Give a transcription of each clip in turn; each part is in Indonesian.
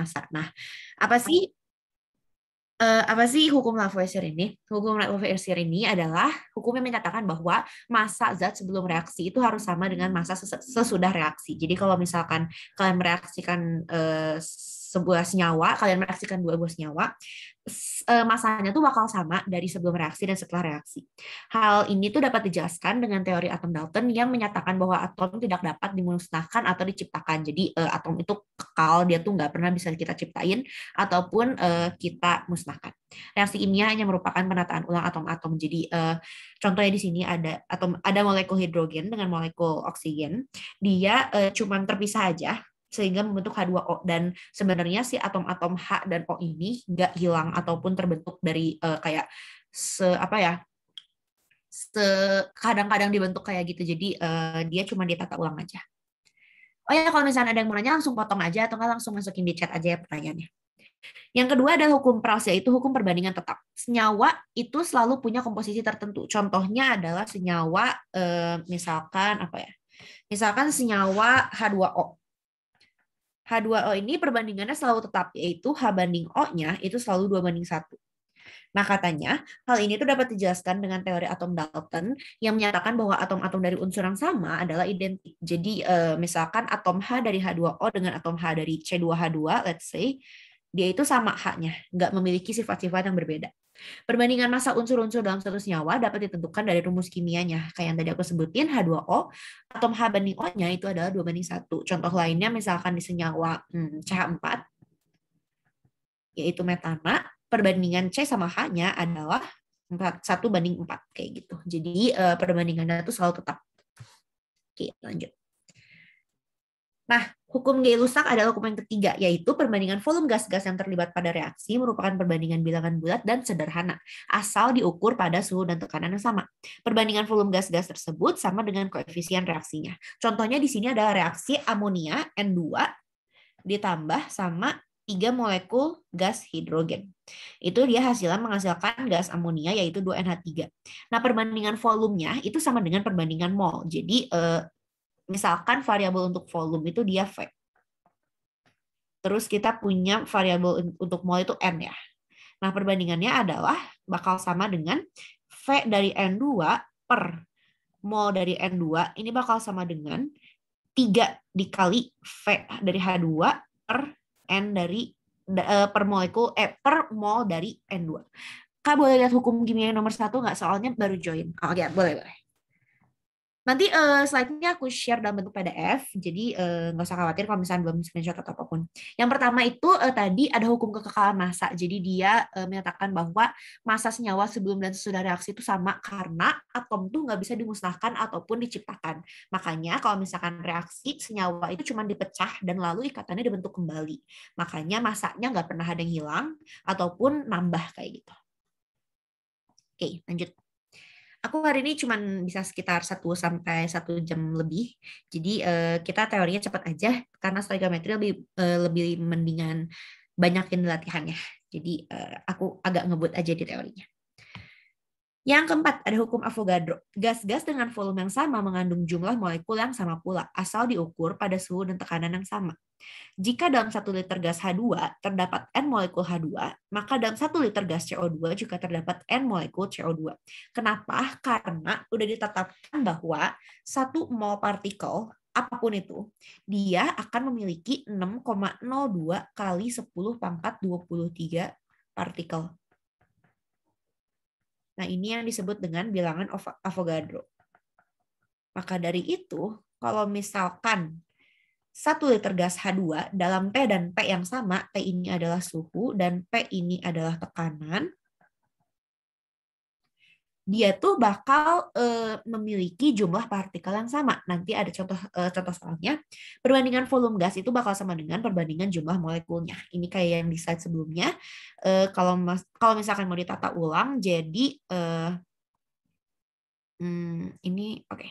masa. Nah, apa sih uh, apa sih hukum Lavoisier ini? Hukum Lavoisier ini adalah hukum yang menyatakan bahwa masa zat sebelum reaksi itu harus sama dengan masa sesudah reaksi. Jadi kalau misalkan kalian mereaksikan uh, sebuah senyawa, kalian mereaksikan dua buah senyawa, e, masanya tuh bakal sama dari sebelum reaksi dan setelah reaksi. Hal ini tuh dapat dijelaskan dengan teori atom Dalton yang menyatakan bahwa atom tidak dapat dimusnahkan atau diciptakan. Jadi e, atom itu kekal, dia tuh nggak pernah bisa kita ciptain ataupun e, kita musnahkan. Reaksi ini hanya merupakan penataan ulang atom-atom. Jadi contohnya di sini ada atom ada molekul hidrogen dengan molekul oksigen. Dia cuma terpisah aja sehingga membentuk H2O dan sebenarnya si atom-atom H dan O ini nggak hilang ataupun terbentuk dari uh, kayak se apa ya se kadang-kadang dibentuk kayak gitu jadi uh, dia cuma ditata ulang aja oh ya kalau misalnya ada yang mau nanya langsung potong aja atau nggak langsung masukin di chat aja ya pertanyaannya yang kedua adalah hukum Proust yaitu hukum perbandingan tetap. Senyawa itu selalu punya komposisi tertentu. Contohnya adalah senyawa, eh, misalkan apa ya? Misalkan senyawa H2O. H2O ini perbandingannya selalu tetap, yaitu H banding O-nya itu selalu 2 banding 1. Nah katanya, hal ini tuh dapat dijelaskan dengan teori atom Dalton yang menyatakan bahwa atom-atom dari unsur yang sama adalah identik. Jadi eh, misalkan atom H dari H2O dengan atom H dari C2H2, let's say, dia itu sama haknya, nggak memiliki sifat-sifat yang berbeda. Perbandingan masa unsur-unsur dalam satu senyawa dapat ditentukan dari rumus kimianya. Kayak yang tadi aku sebutin, H2O, atom H banding O-nya itu adalah 2 banding 1. Contoh lainnya misalkan di senyawa hmm, CH4, yaitu metana, perbandingan C sama H-nya adalah 4, 1 banding 4, kayak gitu. Jadi eh, perbandingannya itu selalu tetap. Oke, lanjut. Nah, Hukum Gay rusak adalah hukum yang ketiga, yaitu perbandingan volume gas-gas yang terlibat pada reaksi merupakan perbandingan bilangan bulat dan sederhana, asal diukur pada suhu dan tekanan yang sama. Perbandingan volume gas-gas tersebut sama dengan koefisien reaksinya. Contohnya di sini adalah reaksi amonia N2 ditambah sama tiga molekul gas hidrogen. Itu dia hasilnya menghasilkan gas amonia yaitu 2NH3. Nah, perbandingan volumenya itu sama dengan perbandingan mol. Jadi eh, misalkan variabel untuk volume itu dia V. Terus kita punya variabel untuk mol itu N ya. Nah, perbandingannya adalah bakal sama dengan V dari N2 per mol dari N2 ini bakal sama dengan 3 dikali V dari H2 per N dari eh, per molekul eh per mol dari N2. Kak boleh lihat hukum kimia nomor satu nggak? Soalnya baru join. Oh ya, boleh boleh. Nanti uh, slide-nya aku share dalam bentuk PDF, jadi eh, nggak uh, usah khawatir kalau misalnya belum screenshot atau apapun. Yang pertama itu uh, tadi ada hukum kekekalan masa, jadi dia uh, menyatakan bahwa masa senyawa sebelum dan sesudah reaksi itu sama karena atom itu nggak bisa dimusnahkan ataupun diciptakan. Makanya kalau misalkan reaksi senyawa itu cuma dipecah dan lalu ikatannya dibentuk kembali. Makanya massanya nggak pernah ada yang hilang ataupun nambah kayak gitu. Oke, lanjut. Aku hari ini cuma bisa sekitar satu sampai satu jam lebih. Jadi uh, kita teorinya cepat aja karena sterigometri lebih uh, lebih mendingan banyakin latihannya. Jadi uh, aku agak ngebut aja di teorinya. Yang keempat, ada hukum Avogadro. Gas-gas dengan volume yang sama mengandung jumlah molekul yang sama pula, asal diukur pada suhu dan tekanan yang sama. Jika dalam 1 liter gas H2 terdapat N molekul H2, maka dalam 1 liter gas CO2 juga terdapat N molekul CO2. Kenapa? Karena sudah ditetapkan bahwa satu mol partikel apapun itu, dia akan memiliki 6,02 kali 10 pangkat 23 partikel Nah, ini yang disebut dengan bilangan Avogadro. Maka dari itu, kalau misalkan satu liter gas H2 dalam T dan P yang sama, T ini adalah suhu dan P ini adalah tekanan, dia tuh bakal uh, memiliki jumlah partikel yang sama. Nanti ada contoh uh, contoh soalnya. Perbandingan volume gas itu bakal sama dengan perbandingan jumlah molekulnya. Ini kayak yang di slide sebelumnya. Uh, kalau mas, kalau misalkan mau ditata ulang, jadi uh, hmm, ini oke. Okay.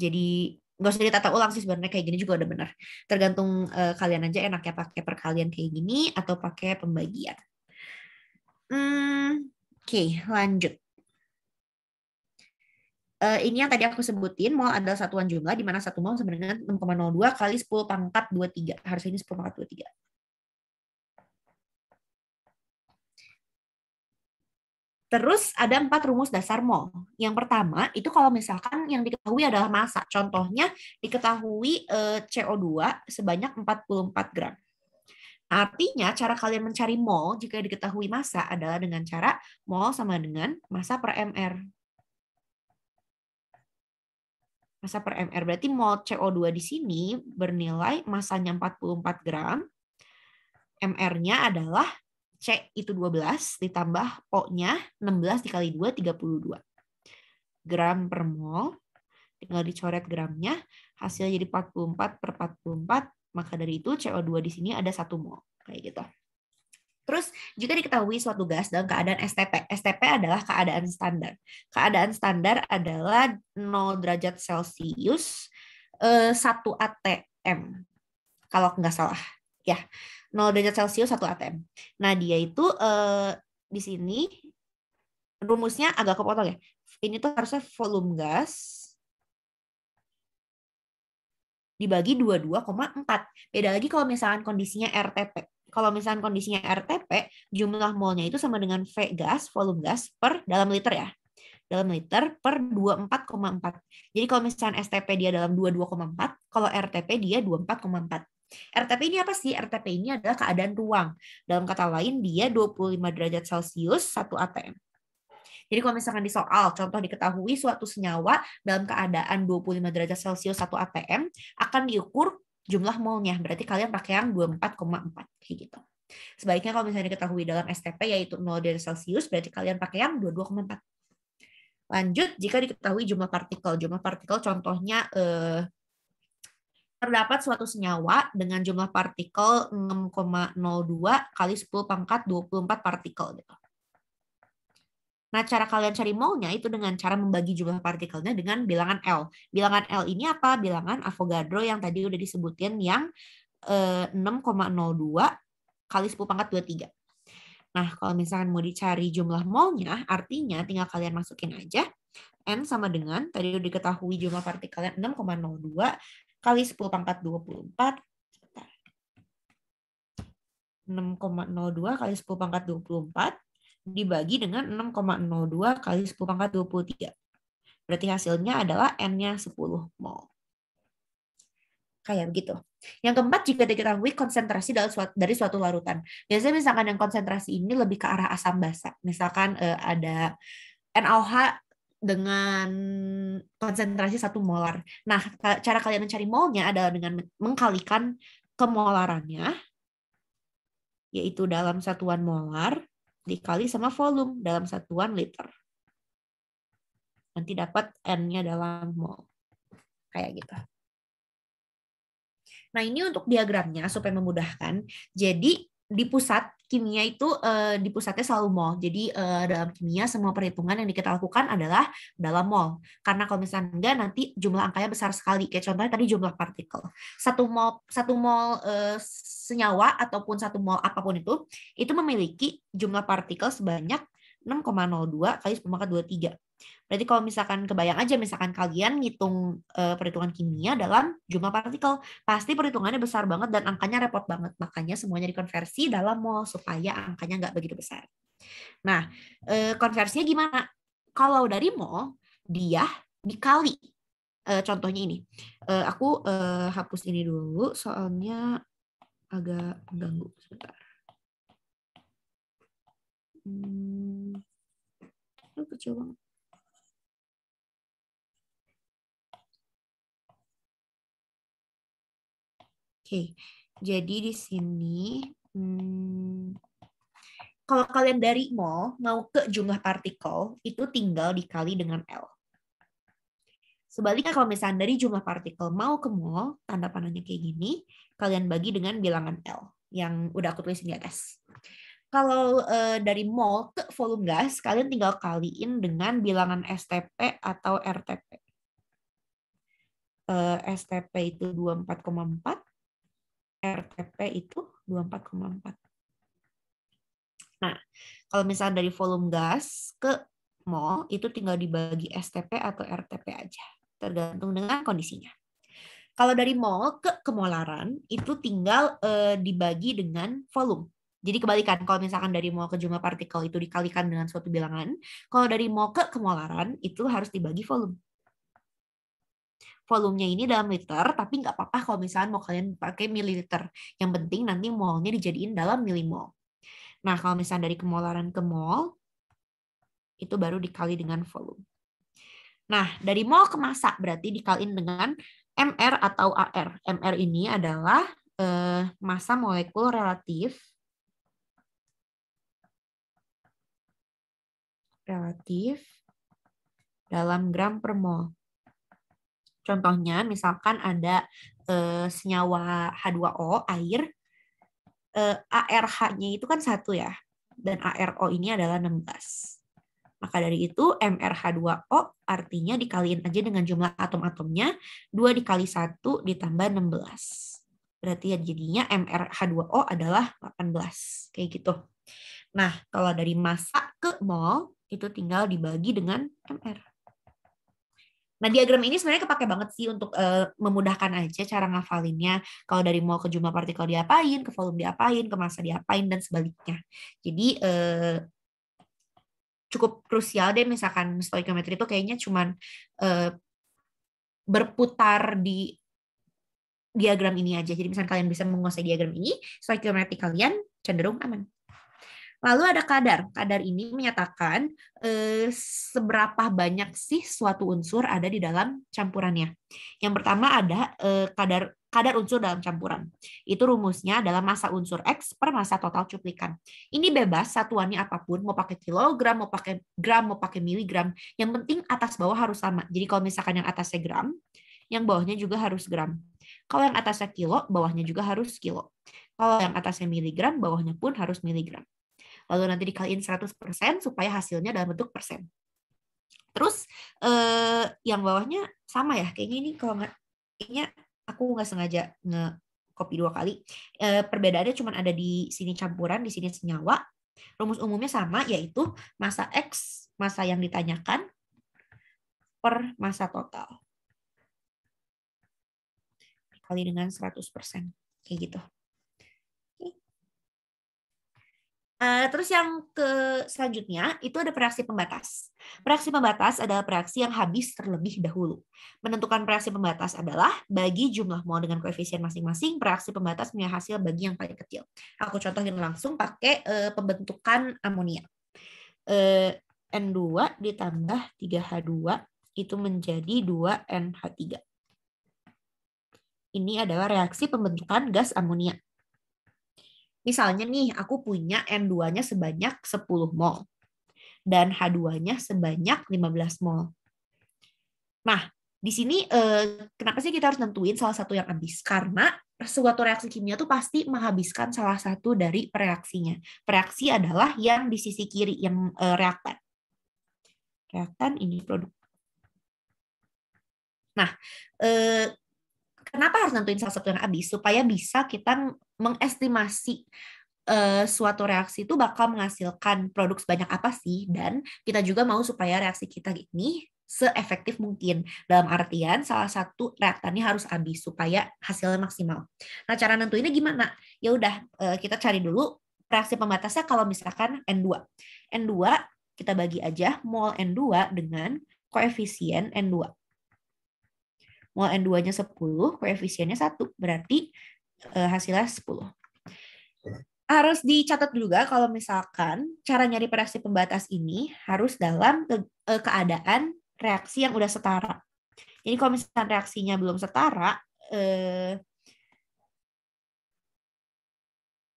Jadi nggak usah ditata ulang sih sebenarnya kayak gini juga udah benar. Tergantung uh, kalian aja enaknya pakai perkalian kayak gini atau pakai pembagian. Hmm, oke, okay, lanjut uh, ini yang tadi aku sebutin mol adalah satuan jumlah di mana satu mol sama dengan 6,02 kali 10 pangkat 23. Harusnya ini 10 pangkat 23. Terus ada empat rumus dasar mol. Yang pertama itu kalau misalkan yang diketahui adalah massa. Contohnya diketahui uh, eh, CO2 sebanyak 44 gram. Artinya cara kalian mencari mol jika diketahui massa adalah dengan cara mol sama dengan massa per mr massa per mR. Berarti mol CO2 di sini bernilai masanya 44 gram, mR-nya adalah C itu 12 ditambah O-nya 16 dikali 2 32 gram per mol. Tinggal dicoret gramnya, hasilnya jadi 44 per 44, maka dari itu CO2 di sini ada 1 mol. Kayak gitu. Terus jika diketahui suatu gas dalam keadaan STP, STP adalah keadaan standar. Keadaan standar adalah 0 derajat Celcius, 1 eh, ATM. Kalau nggak salah, ya. 0 derajat Celcius, 1 ATM. Nah, dia itu eh, di sini rumusnya agak kepotong ya. Ini tuh harusnya volume gas dibagi 22,4. Beda lagi kalau misalkan kondisinya RTP kalau misalnya kondisinya RTP, jumlah molnya itu sama dengan V gas, volume gas per dalam liter ya. Dalam liter per 24,4. Jadi kalau misalnya STP dia dalam 22,4, kalau RTP dia 24,4. RTP ini apa sih? RTP ini adalah keadaan ruang. Dalam kata lain, dia 25 derajat Celcius, 1 ATM. Jadi kalau misalkan di soal, contoh diketahui suatu senyawa dalam keadaan 25 derajat Celcius 1 ATM akan diukur jumlah molnya. Berarti kalian pakai yang 24,4 kayak gitu. Sebaiknya kalau misalnya diketahui dalam STP yaitu 0 derajat Celcius berarti kalian pakai yang 22,4. Lanjut, jika diketahui jumlah partikel. Jumlah partikel contohnya eh, terdapat suatu senyawa dengan jumlah partikel 6,02 kali 10 pangkat 24 partikel gitu. Nah, cara kalian cari mole-nya itu dengan cara membagi jumlah partikelnya dengan bilangan L. Bilangan L ini apa? Bilangan Avogadro yang tadi udah disebutin yang 6,02 eh, kali 10 pangkat 23. Nah, kalau misalkan mau dicari jumlah molnya, artinya tinggal kalian masukin aja. N sama dengan, tadi udah diketahui jumlah partikelnya 6,02 kali 10 pangkat 24. 6,02 kali 10 pangkat 24 dibagi dengan 6,02 kali 10 pangkat 23. Berarti hasilnya adalah N-nya 10 mol. Kayak begitu. Yang keempat, jika diketahui konsentrasi dari suatu, dari suatu larutan. Biasanya misalkan yang konsentrasi ini lebih ke arah asam basa. Misalkan eh, ada NaOH dengan konsentrasi satu molar. Nah, cara kalian mencari molnya adalah dengan mengkalikan kemolarannya, yaitu dalam satuan molar, dikali sama volume dalam satuan liter. Nanti dapat N-nya dalam mol. Kayak gitu. Nah, ini untuk diagramnya supaya memudahkan. Jadi, di pusat kimia itu uh, di pusatnya selalu mol. Jadi uh, dalam kimia semua perhitungan yang kita lakukan adalah dalam mol. Karena kalau misalnya enggak nanti jumlah angkanya besar sekali. Kayak contohnya tadi jumlah partikel. Satu mol satu mol uh, eh, senyawa ataupun satu mol apapun itu itu memiliki jumlah partikel sebanyak 6,02 kali 10 pangkat 23. Berarti kalau misalkan kebayang aja misalkan kalian ngitung uh, perhitungan kimia dalam jumlah partikel, pasti perhitungannya besar banget dan angkanya repot banget. Makanya semuanya dikonversi dalam mol supaya angkanya nggak begitu besar. Nah, uh, konversinya gimana? Kalau dari mol, dia dikali. Uh, contohnya ini. Aku hapus ini dulu soalnya agak mengganggu sebentar. Hmm, kecil banget. okay. jadi di sini hmm, kalau kalian dari mol mau ke jumlah partikel itu tinggal dikali dengan L. Sebaliknya kalau misalnya dari jumlah partikel mau ke mol, tanda panahnya kayak gini, kalian bagi dengan bilangan L yang udah aku tulis di atas. Kalau eh, dari mol ke volume gas, kalian tinggal kaliin dengan bilangan STP atau RTP. Uh, eh, STP itu RTP itu 24,4. Nah, kalau misalnya dari volume gas ke mol itu tinggal dibagi STP atau RTP aja, tergantung dengan kondisinya. Kalau dari mol ke kemolaran itu tinggal eh, dibagi dengan volume. Jadi kebalikan, kalau misalkan dari mol ke jumlah partikel itu dikalikan dengan suatu bilangan, kalau dari mol ke kemolaran itu harus dibagi volume volumenya ini dalam liter, tapi nggak apa-apa kalau misalnya mau kalian pakai mililiter. Yang penting nanti molnya dijadiin dalam milimol. Nah, kalau misalnya dari kemolaran ke mol, itu baru dikali dengan volume. Nah, dari mol ke massa berarti dikaliin dengan MR atau AR. MR ini adalah eh, massa molekul relatif relatif dalam gram per mol. Contohnya misalkan ada eh, senyawa H2O air eh, ARH-nya itu kan satu ya dan ARO ini adalah 16. Maka dari itu MRH2O artinya dikaliin aja dengan jumlah atom-atomnya 2 dikali 1 ditambah 16. Berarti ya jadinya MRH2O adalah 18. Kayak gitu. Nah, kalau dari masa ke mol itu tinggal dibagi dengan MR. Nah, diagram ini sebenarnya kepake banget sih untuk uh, memudahkan aja cara ngafalinnya. Kalau dari mau ke jumlah partikel diapain, ke volume diapain, ke masa diapain, dan sebaliknya. Jadi, uh, cukup krusial deh misalkan stoikiometri itu kayaknya cuman uh, berputar di diagram ini aja. Jadi misalnya kalian bisa menguasai diagram ini, stoikiometri kalian cenderung aman. Lalu ada kadar. Kadar ini menyatakan eh, seberapa banyak sih suatu unsur ada di dalam campurannya. Yang pertama ada eh, kadar kadar unsur dalam campuran. Itu rumusnya adalah masa unsur X per masa total cuplikan. Ini bebas satuannya apapun, mau pakai kilogram, mau pakai gram, mau pakai miligram. Yang penting atas bawah harus sama. Jadi kalau misalkan yang atasnya gram, yang bawahnya juga harus gram. Kalau yang atasnya kilo, bawahnya juga harus kilo. Kalau yang atasnya miligram, bawahnya pun harus miligram lalu nanti dikaliin 100% supaya hasilnya dalam bentuk persen. Terus eh, yang bawahnya sama ya, kayaknya ini kalau nggak, kayaknya aku nggak sengaja nge kopi dua kali. Eh, perbedaannya cuma ada di sini campuran, di sini senyawa. Rumus umumnya sama, yaitu masa X, masa yang ditanyakan, per masa total. Kali dengan 100%. Kayak gitu. Eh, terus yang ke selanjutnya itu ada reaksi pembatas. Reaksi pembatas adalah reaksi yang habis terlebih dahulu. Menentukan reaksi pembatas adalah bagi jumlah mol dengan koefisien masing-masing, reaksi pembatas punya hasil bagi yang paling kecil. Aku contohin langsung pakai uh, pembentukan amonia. Uh, eh, N2 ditambah 3H2 itu menjadi 2NH3. Ini adalah reaksi pembentukan gas amonia. Misalnya nih, aku punya N2-nya sebanyak 10 mol. Dan H2-nya sebanyak 15 mol. Nah, di sini eh, kenapa sih kita harus nentuin salah satu yang habis? Karena suatu reaksi kimia tuh pasti menghabiskan salah satu dari reaksinya. Reaksi adalah yang di sisi kiri, yang eh, reaktan. Reaktan ini produk. Nah, eh, kenapa harus nentuin salah satu yang habis supaya bisa kita mengestimasi uh, suatu reaksi itu bakal menghasilkan produk sebanyak apa sih dan kita juga mau supaya reaksi kita ini seefektif mungkin. Dalam artian salah satu reaktannya harus habis supaya hasilnya maksimal. Nah, cara nentuinnya gimana? Ya udah eh, kita cari dulu reaksi pembatasnya kalau misalkan N2. N2 kita bagi aja mol N2 dengan koefisien N2. Mol N2-nya 10, koefisiennya 1. Berarti Eh, hasilnya 10. Harus dicatat juga kalau misalkan cara nyari reaksi pembatas ini harus dalam eh, keadaan reaksi yang udah setara. Jadi kalau misalkan reaksinya belum setara, eh,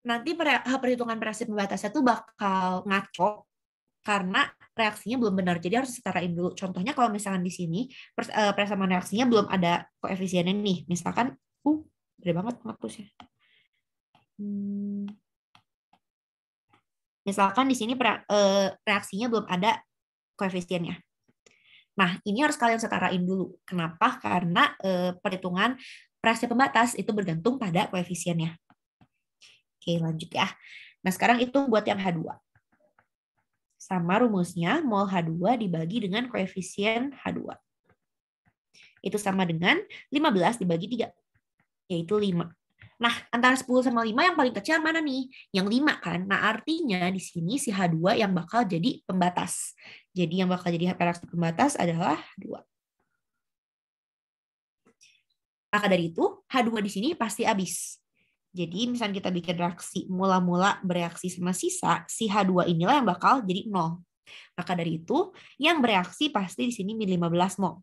nanti perhitungan reaksi pembatasnya tuh bakal ngaco karena reaksinya belum benar. Jadi harus setarain dulu. Contohnya kalau misalkan di sini persamaan reaksinya belum ada koefisiennya nih. Misalkan uh gede banget penghapusnya. Hmm. Misalkan di sini eh, reaksinya belum ada koefisiennya. Nah, ini harus kalian setarain dulu. Kenapa? Karena e, perhitungan prasya pembatas itu bergantung pada koefisiennya. Oke, lanjut ya. Nah, sekarang itu buat yang H2. Sama rumusnya, mol H2 dibagi dengan koefisien H2. Itu sama dengan 15 dibagi 3 yaitu 5. Nah, antara 10 sama 5 yang paling kecil mana nih? Yang 5 kan. Nah, artinya di sini si H2 yang bakal jadi pembatas. Jadi yang bakal jadi hiperaksi pembatas adalah 2. Maka dari itu, H2 di sini pasti habis. Jadi misalnya kita bikin reaksi mula-mula bereaksi sama sisa, si H2 inilah yang bakal jadi 0. Maka dari itu, yang bereaksi pasti di sini min 15 mol.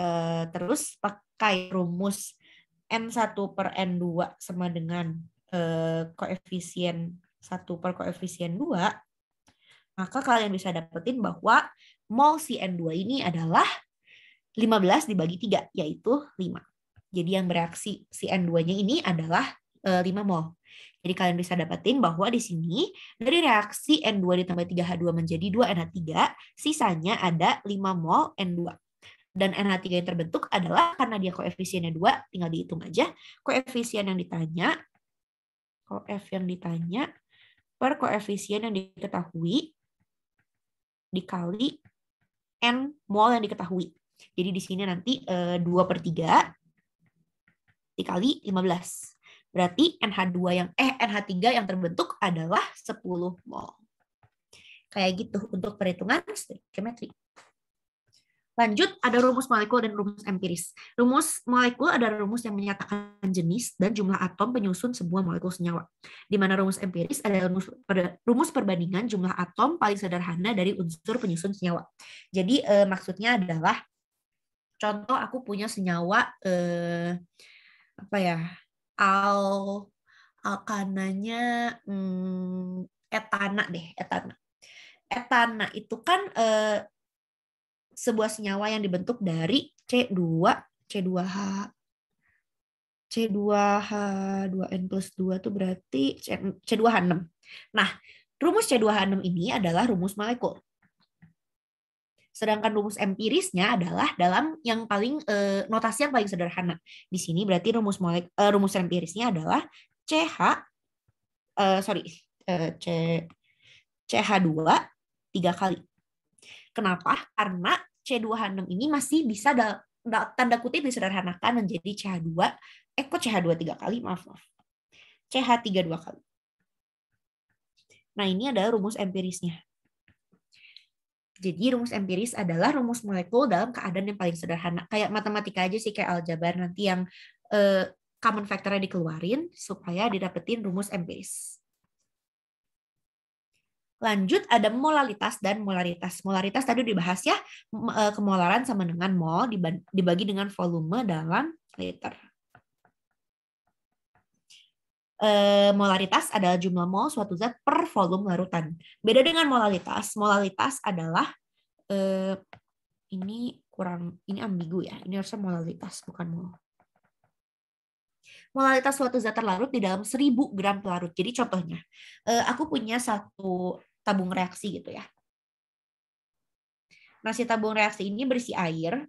Eh, terus pakai rumus N1 per N2 sama dengan eh, koefisien 1 per koefisien 2, maka kalian bisa dapetin bahwa mol si N2 ini adalah 15 dibagi 3, yaitu 5. Jadi yang bereaksi si N2-nya ini adalah 5 eh, mol. Jadi kalian bisa dapetin bahwa di sini dari reaksi N2 ditambah 3H2 menjadi 2NH3, sisanya ada 5 mol N2 dan NH3 yang terbentuk adalah karena dia koefisiennya 2, tinggal dihitung aja. Koefisien yang ditanya, koef yang ditanya, per koefisien yang diketahui, dikali N mol yang diketahui. Jadi di sini nanti eh, 2 per 3 dikali 15. Berarti NH2 yang eh NH3 yang terbentuk adalah 10 mol. Kayak gitu untuk perhitungan stoichiometri. Lanjut, ada rumus molekul dan rumus empiris. Rumus molekul adalah rumus yang menyatakan jenis dan jumlah atom penyusun sebuah molekul senyawa. Di mana rumus empiris adalah rumus, rumus perbandingan jumlah atom paling sederhana dari unsur penyusun senyawa. Jadi eh, maksudnya adalah, contoh aku punya senyawa eh, apa ya al alkananya hmm, etana deh etana. Etana itu kan eh, sebuah senyawa yang dibentuk dari C2, C2H. C2H2N plus 2 itu berarti C2H6. Nah, rumus C2H6 ini adalah rumus molekul. Sedangkan rumus empirisnya adalah dalam yang paling eh, notasi yang paling sederhana. Di sini berarti rumus molek, eh, rumus empirisnya adalah CH eh, sorry eh, C CH2 tiga kali Kenapa? Karena C2 H6 ini masih bisa da, da, tanda kutip disederhanakan menjadi CH2, eh kok CH2 tiga kali, maaf, maaf. CH3 dua kali. Nah ini adalah rumus empirisnya. Jadi rumus empiris adalah rumus molekul dalam keadaan yang paling sederhana. Kayak matematika aja sih, kayak aljabar nanti yang eh, common factornya dikeluarin supaya didapetin rumus empiris. Lanjut ada molalitas dan molaritas. Molaritas tadi dibahas ya, eh, kemolaran sama dengan mol dibagi dengan volume dalam liter. Eh, molaritas adalah jumlah mol suatu zat per volume larutan. Beda dengan molalitas. Molalitas adalah eh, ini kurang ini ambigu ya. Ini harusnya molalitas bukan mol Molalitas suatu zat terlarut di dalam 1000 gram pelarut. Jadi contohnya, aku punya satu tabung reaksi gitu ya. Nasi tabung reaksi ini berisi air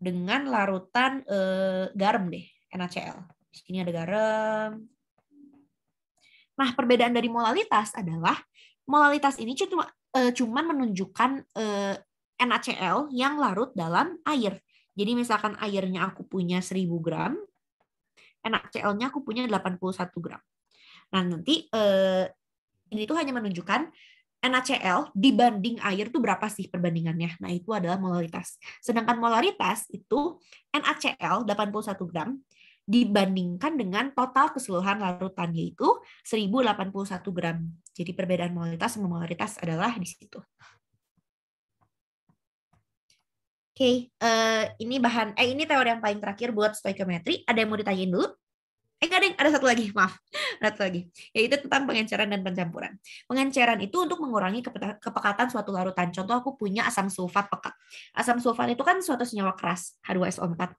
dengan larutan eh, garam deh, NaCl. Di sini ada garam. Nah, perbedaan dari molalitas adalah molalitas ini cuma eh, cuman menunjukkan eh, NaCl yang larut dalam air. Jadi misalkan airnya aku punya 1000 gram, NaCl-nya aku punya 81 gram. Nah, nanti eh, ini tuh hanya menunjukkan NaCl dibanding air itu berapa sih perbandingannya? Nah, itu adalah molaritas. Sedangkan molaritas itu NaCl 81 gram dibandingkan dengan total keseluruhan larutan yaitu 1081 gram. Jadi perbedaan molaritas sama molaritas adalah di situ. Oke, okay, uh, eh, ini bahan eh ini teori yang paling terakhir buat stoikiometri. Ada yang mau ditanyain dulu? Eh enggak ding, ada satu lagi, maaf. Ada satu lagi, yaitu tentang pengenceran dan pencampuran. Pengenceran itu untuk mengurangi kepekatan suatu larutan. Contoh aku punya asam sulfat pekat. Asam sulfat itu kan suatu senyawa keras, H2SO4.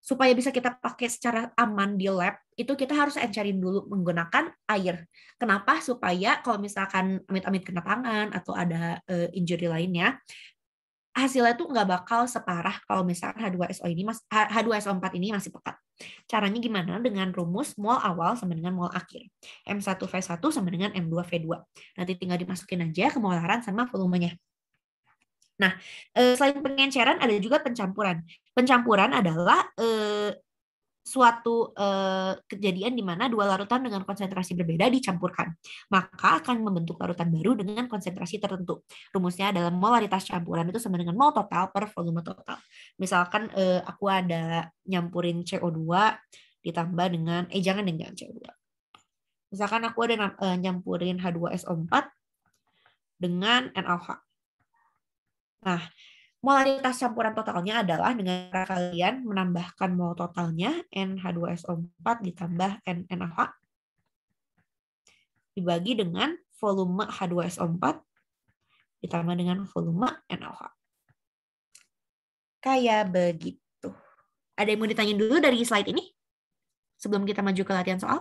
Supaya bisa kita pakai secara aman di lab, itu kita harus encerin dulu menggunakan air. Kenapa? Supaya kalau misalkan amit-amit kena tangan atau ada eh, injury lainnya, hasilnya tuh nggak bakal separah kalau misalkan H2SO ini H2SO4 ini masih pekat. Caranya gimana? Dengan rumus mol awal sama dengan mol akhir. M1V1 sama dengan M2V2. Nanti tinggal dimasukin aja ke kemolaran sama volumenya. Nah, eh, selain pengenceran ada juga pencampuran. Pencampuran adalah eh, suatu eh, kejadian di mana dua larutan dengan konsentrasi berbeda dicampurkan. Maka akan membentuk larutan baru dengan konsentrasi tertentu. Rumusnya adalah molaritas campuran itu sama dengan mol total per volume total. Misalkan eh, aku ada nyampurin CO2 ditambah dengan eh jangan dengan CO2. Misalkan aku ada eh, nyampurin H2SO4 dengan NaOH. Nah, Molaritas campuran totalnya adalah dengan cara kalian menambahkan mol totalnya NH2SO4 ditambah NNH dibagi dengan volume H2SO4 ditambah dengan volume NOH. Kayak begitu. Ada yang mau ditanya dulu dari slide ini? Sebelum kita maju ke latihan soal?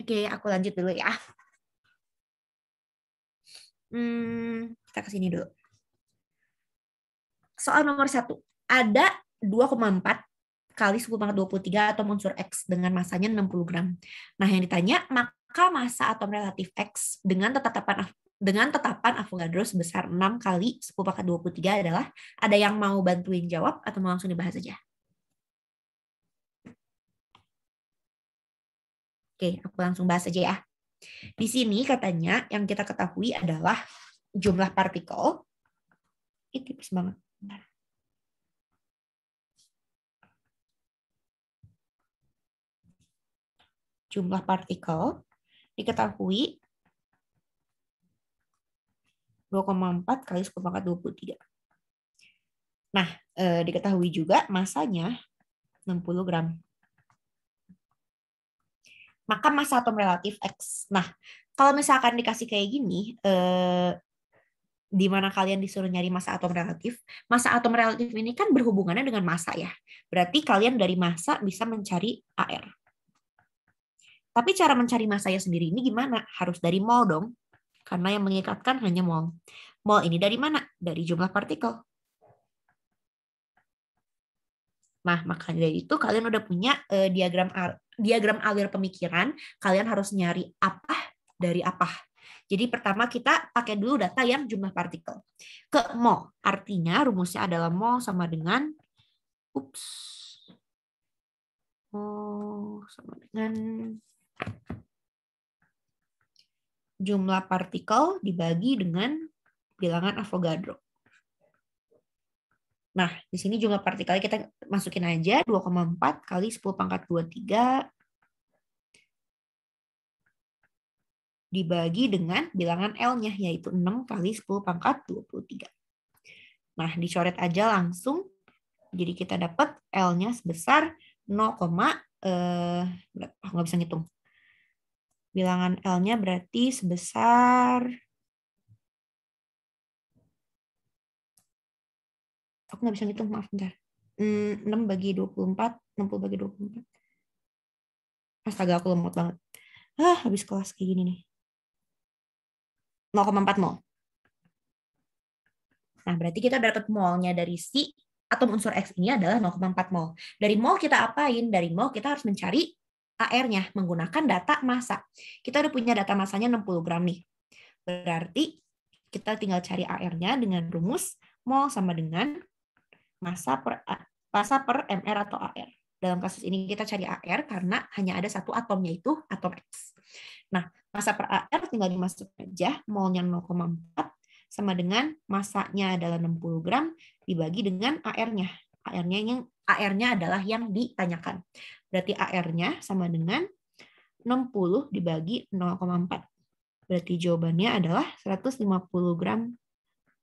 Oke, aku lanjut dulu ya. Hmm, kita kesini dulu. Soal nomor satu, ada 2,4 kali sepuluh pangkat 23 atom unsur X dengan masanya 60 gram. Nah, yang ditanya, maka masa atom relatif X dengan tetapan dengan tetapan Avogadro sebesar 6 kali 10 pangkat 23 adalah ada yang mau bantuin jawab atau mau langsung dibahas aja? Oke, aku langsung bahas aja ya. Di sini katanya yang kita ketahui adalah jumlah partikel. Ini tipis banget. Jumlah partikel diketahui 2,4 kali 10 pangkat 23. Nah, eh, diketahui juga masanya 60 gram maka masa atom relatif X. Nah, kalau misalkan dikasih kayak gini, eh, di mana kalian disuruh nyari masa atom relatif, masa atom relatif ini kan berhubungannya dengan masa ya. Berarti kalian dari masa bisa mencari AR. Tapi cara mencari masanya sendiri ini gimana? Harus dari mol dong, karena yang mengikatkan hanya mol. Mol ini dari mana? Dari jumlah partikel. Nah, makanya dari itu kalian udah punya uh, diagram diagram alir pemikiran, kalian harus nyari apa dari apa. Jadi pertama kita pakai dulu data yang jumlah partikel. Ke mo artinya rumusnya adalah mo sama dengan ups. Mol sama dengan jumlah partikel dibagi dengan bilangan Avogadro. Nah, di sini jumlah partikel kita masukin aja 2,4 kali 10 pangkat 23 dibagi dengan bilangan L-nya, yaitu 6 kali 10 pangkat 23. Nah, dicoret aja langsung. Jadi kita dapat L-nya sebesar 0, eh, nggak bisa ngitung. Bilangan L-nya berarti sebesar aku nggak bisa ngitung maaf bentar hmm, 6 bagi 24 60 bagi 24 astaga aku lemot banget ah habis kelas kayak gini nih 0,4 mol nah berarti kita dapat molnya dari si atau unsur X ini adalah 0,4 mol. Dari mol kita apain? Dari mol kita harus mencari AR-nya menggunakan data massa. Kita udah punya data massanya 60 gram nih. Berarti kita tinggal cari AR-nya dengan rumus mol sama dengan masa per masa per mr atau ar. Dalam kasus ini kita cari ar karena hanya ada satu atom yaitu atom x. Nah, masa per ar tinggal dimasukkan aja molnya 0,4 sama dengan masanya adalah 60 gram dibagi dengan ar-nya. ar-nya yang ar adalah yang ditanyakan. Berarti ar-nya sama dengan 60 dibagi 0,4. Berarti jawabannya adalah 150 gram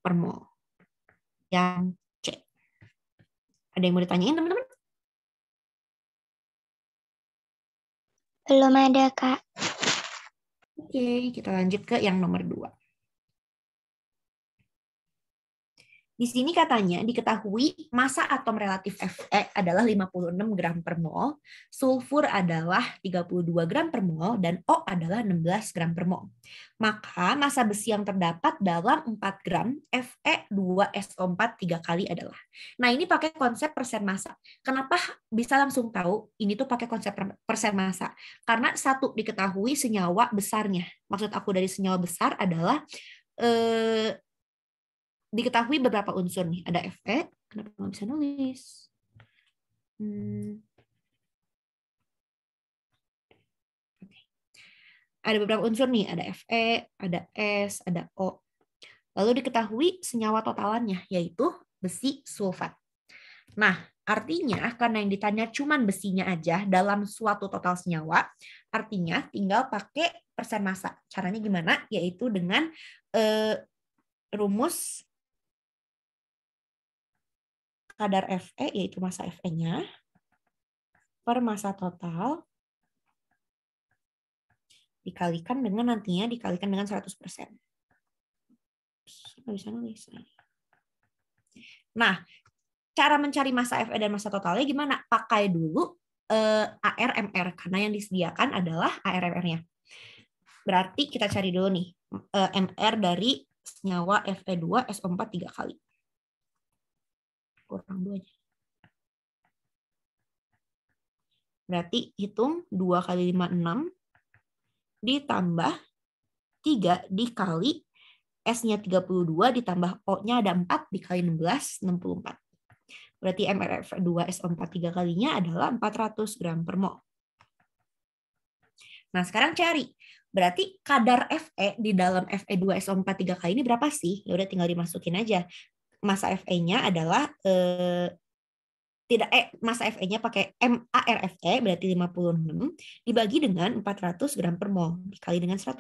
per mol. Yang ada yang mau ditanyain teman-teman? Belum ada, Kak. Oke, kita lanjut ke yang nomor dua. Di sini katanya diketahui masa atom relatif Fe adalah 56 gram per mol, sulfur adalah 32 gram per mol, dan O adalah 16 gram per mol. Maka masa besi yang terdapat dalam 4 gram Fe2SO4 tiga kali adalah. Nah ini pakai konsep persen massa. Kenapa bisa langsung tahu ini tuh pakai konsep persen massa? Karena satu diketahui senyawa besarnya. Maksud aku dari senyawa besar adalah eh, diketahui beberapa unsur nih. Ada FE, kenapa nggak bisa nulis? Hmm. Okay. Ada beberapa unsur nih, ada FE, ada S, ada O. Lalu diketahui senyawa totalannya, yaitu besi sulfat. Nah, artinya karena yang ditanya cuma besinya aja dalam suatu total senyawa, artinya tinggal pakai persen massa. Caranya gimana? Yaitu dengan eh, rumus kadar Fe yaitu masa Fe-nya per masa total dikalikan dengan nantinya dikalikan dengan 100%. Nah, cara mencari masa Fe dan masa totalnya gimana? Pakai dulu eh, ARMR karena yang disediakan adalah ARMR-nya. Berarti kita cari dulu nih eh, MR dari senyawa Fe2 SO4 3 kali kurang 2 nya. Berarti hitung 2 kali 5, 6 ditambah 3 dikali S-nya 32 ditambah O-nya ada 4 dikali 16, 64. Berarti MRF 2 s 4 3 kalinya adalah 400 gram per mol. Nah, sekarang cari. Berarti kadar Fe di dalam Fe2SO4 3 kali ini berapa sih? Ya udah tinggal dimasukin aja masa FE-nya adalah eh, tidak eh, masa FE-nya pakai MARFE berarti 56 dibagi dengan 400 gram per mol dikali dengan 100.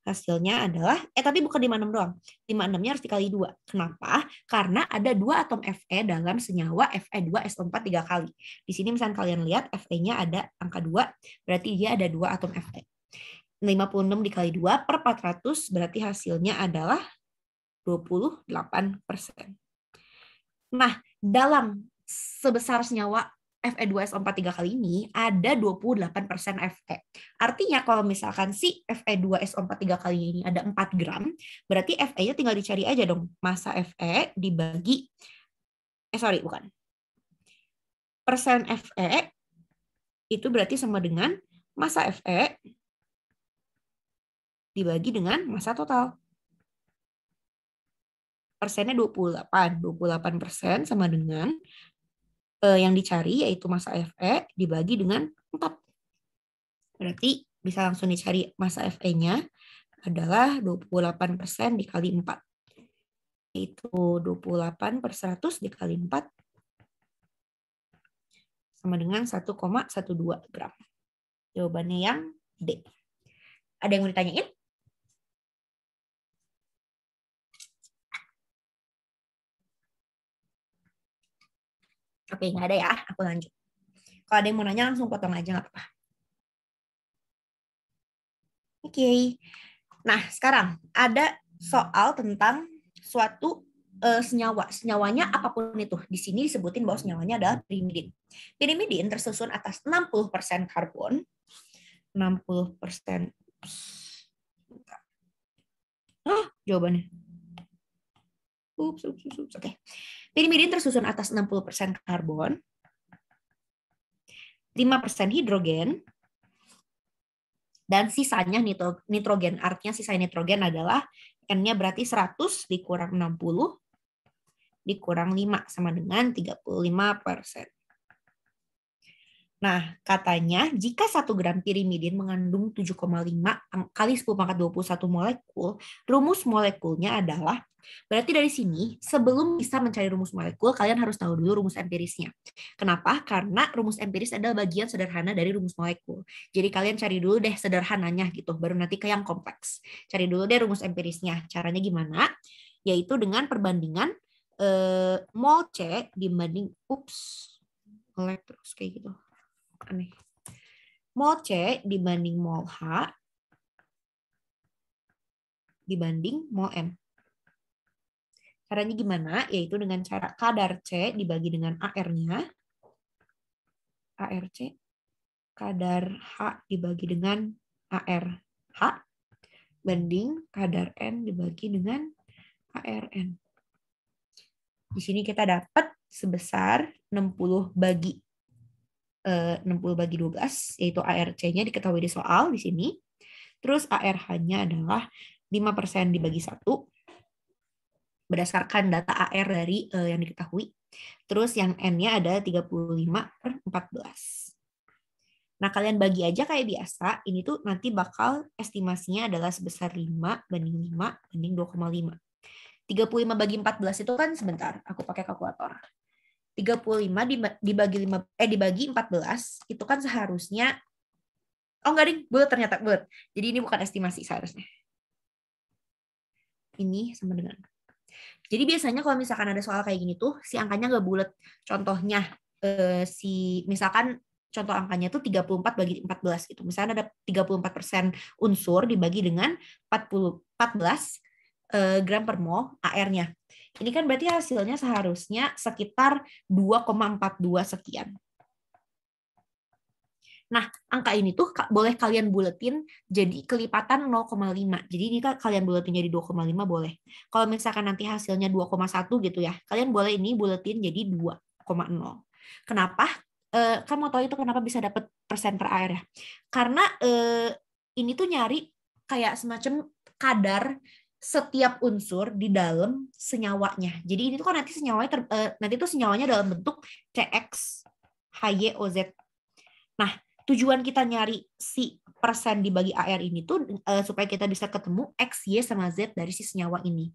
Hasilnya adalah eh tapi bukan 56 doang. 56-nya harus dikali 2. Kenapa? Karena ada dua atom Fe dalam senyawa Fe2SO4 tiga kali. Di sini misalnya kalian lihat Fe-nya ada angka 2, berarti dia ada dua atom Fe. 56 dikali 2 per 400 berarti hasilnya adalah 28%. Nah, dalam sebesar senyawa Fe2SO43 kali ini ada 28% Fe. Artinya kalau misalkan si Fe2SO43 kali ini ada 4 gram, berarti Fe-nya tinggal dicari aja dong. Masa Fe dibagi, eh sorry bukan. Persen Fe itu berarti sama dengan masa Fe dibagi dengan masa total persennya 28. 28 persen sama dengan eh, yang dicari yaitu masa FE dibagi dengan 4. Berarti bisa langsung dicari masa FE-nya adalah 28 persen dikali 4. Yaitu 28 per 100 dikali 4 sama dengan 1,12 gram. Jawabannya yang D. Ada yang mau ditanyain? Oke, nggak ada ya. Aku lanjut. Kalau ada yang mau nanya langsung potong aja nggak apa-apa. Oke. Okay. Nah, sekarang ada soal tentang suatu uh, senyawa. Senyawanya apapun itu. Di sini disebutin bahwa senyawanya adalah pirimidin. Pirimidin tersusun atas 60% karbon, 60% Hah, jawabannya Oops, oops, oops, oops. Oke. Okay. Pirimidin tersusun atas 60% karbon, 5% hidrogen, dan sisanya nitrogen. Artinya sisa nitrogen adalah N-nya berarti 100 dikurang 60 dikurang 5 sama dengan 35 persen. Nah, katanya jika 1 gram pirimidin mengandung 7,5 kali 10 pangkat 21 molekul, rumus molekulnya adalah Berarti dari sini, sebelum bisa mencari rumus molekul, kalian harus tahu dulu rumus empirisnya. Kenapa? Karena rumus empiris adalah bagian sederhana dari rumus molekul. Jadi kalian cari dulu deh sederhananya gitu, baru nanti ke yang kompleks. Cari dulu deh rumus empirisnya. Caranya gimana? Yaitu dengan perbandingan eh, mol C dibanding, ups, molekul kayak gitu aneh. Mol C dibanding mol H dibanding mol M. Caranya gimana? Yaitu dengan cara kadar C dibagi dengan AR-nya. ARC kadar H dibagi dengan ARH banding kadar N dibagi dengan ARN. Di sini kita dapat sebesar 60 bagi 60 eh, bagi 12, yaitu ARC-nya diketahui di soal di sini. Terus ARH-nya adalah 5% dibagi 1 berdasarkan data AR dari uh, yang diketahui. Terus yang N-nya ada 35 per 14. Nah, kalian bagi aja kayak biasa. Ini tuh nanti bakal estimasinya adalah sebesar 5 banding 5 banding 2,5. 35 bagi 14 itu kan sebentar. Aku pakai kalkulator. 35 dibagi 5 eh dibagi 14 itu kan seharusnya Oh enggak ding, bulat ternyata bulat. Jadi ini bukan estimasi seharusnya. Ini sama dengan. Jadi biasanya kalau misalkan ada soal kayak gini tuh si angkanya nggak bulat. Contohnya eh, si misalkan contoh angkanya tuh 34 bagi 14 gitu. Misalnya ada 34% unsur dibagi dengan 40 14 eh, gram per mol AR-nya. Ini kan berarti hasilnya seharusnya sekitar 2,42 sekian. Nah, angka ini tuh boleh kalian buletin jadi kelipatan 0,5. Jadi ini kan kalian buletin jadi 2,5 boleh. Kalau misalkan nanti hasilnya 2,1 gitu ya, kalian boleh ini buletin jadi 2,0. Kenapa? Eh, kamu tahu itu kenapa bisa dapat persen per air ya? Karena eh, ini tuh nyari kayak semacam kadar setiap unsur di dalam senyawanya. Jadi ini tuh kan nanti senyawanya ter, uh, nanti tuh senyawanya dalam bentuk CX, HY, OZ. Nah, tujuan kita nyari si persen dibagi AR ini tuh uh, supaya kita bisa ketemu X, Y sama Z dari si senyawa ini.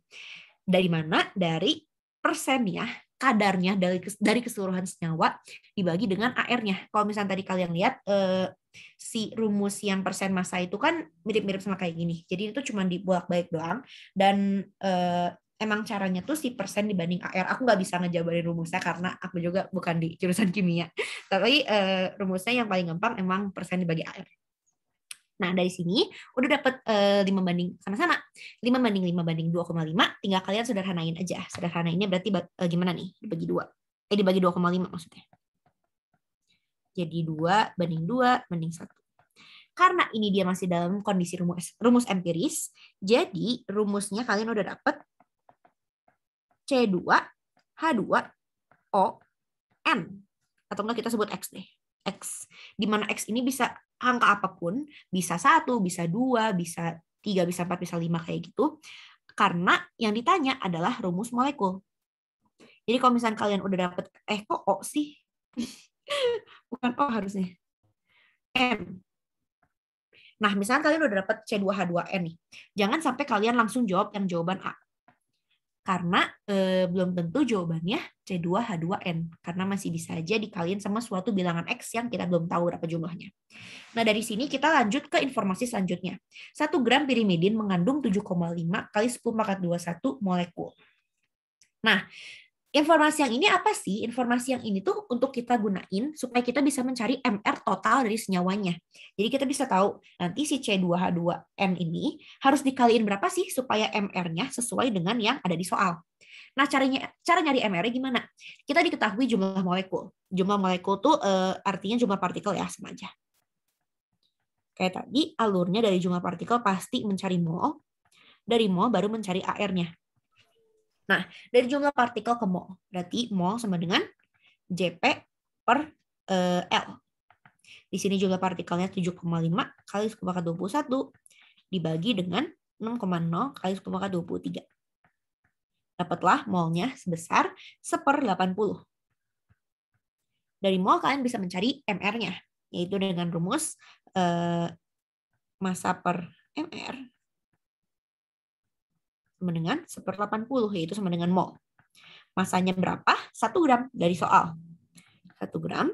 Dari mana? Dari persen ya kadarnya dari dari keseluruhan senyawa dibagi dengan AR-nya. Kalau misalnya tadi kalian lihat eh, si rumus yang persen massa itu kan mirip-mirip sama kayak gini. Jadi itu cuma dibolak baik doang dan eh, emang caranya tuh si persen dibanding AR. Aku nggak bisa ngejabarin rumusnya karena aku juga bukan di jurusan kimia. Tapi eh, rumusnya yang paling gampang emang persen dibagi AR. Nah, dari sini udah dapat e, eh, 5 banding sama-sama. 5 banding 5 banding 2,5. Tinggal kalian sederhanain aja. Sederhanainnya berarti e, gimana nih? Dibagi 2. Eh, dibagi 2,5 maksudnya. Jadi 2 banding 2 banding 1. Karena ini dia masih dalam kondisi rumus, rumus empiris, jadi rumusnya kalian udah dapat C2, H2, O, N. Atau enggak kita sebut X deh. X. Di mana X ini bisa angka apapun, bisa satu, bisa dua, bisa tiga, bisa empat, bisa lima kayak gitu, karena yang ditanya adalah rumus molekul. Jadi kalau misalnya kalian udah dapet, eh kok O sih? Bukan O harusnya. M. Nah, misalnya kalian udah dapet C2H2N nih. Jangan sampai kalian langsung jawab yang jawaban A karena e, belum tentu jawabannya C2H2N karena masih bisa aja dikalin sama suatu bilangan X yang kita belum tahu berapa jumlahnya. Nah, dari sini kita lanjut ke informasi selanjutnya. 1 gram pirimidin mengandung 7,5 kali 10 pangkat 21 molekul. Nah, informasi yang ini apa sih? Informasi yang ini tuh untuk kita gunain supaya kita bisa mencari MR total dari senyawanya. Jadi kita bisa tahu nanti si C2H2N ini harus dikaliin berapa sih supaya MR-nya sesuai dengan yang ada di soal. Nah, caranya cara nyari MR-nya gimana? Kita diketahui jumlah molekul. Jumlah molekul tuh e, artinya jumlah partikel ya sama aja. Kayak tadi alurnya dari jumlah partikel pasti mencari mol. Dari mol baru mencari AR-nya Nah, dari jumlah partikel ke mol. Berarti mol sama dengan Jp per uh, L. Di sini jumlah partikelnya 7,5 kali 10 pangkat 21 dibagi dengan 6,0 kali 10 pangkat 23. Dapatlah molnya sebesar 1 per 80. Dari mol kalian bisa mencari MR-nya, yaitu dengan rumus uh, massa per MR sama dengan 1 per 80, yaitu sama dengan mol. Masanya berapa? 1 gram dari soal. 1 gram,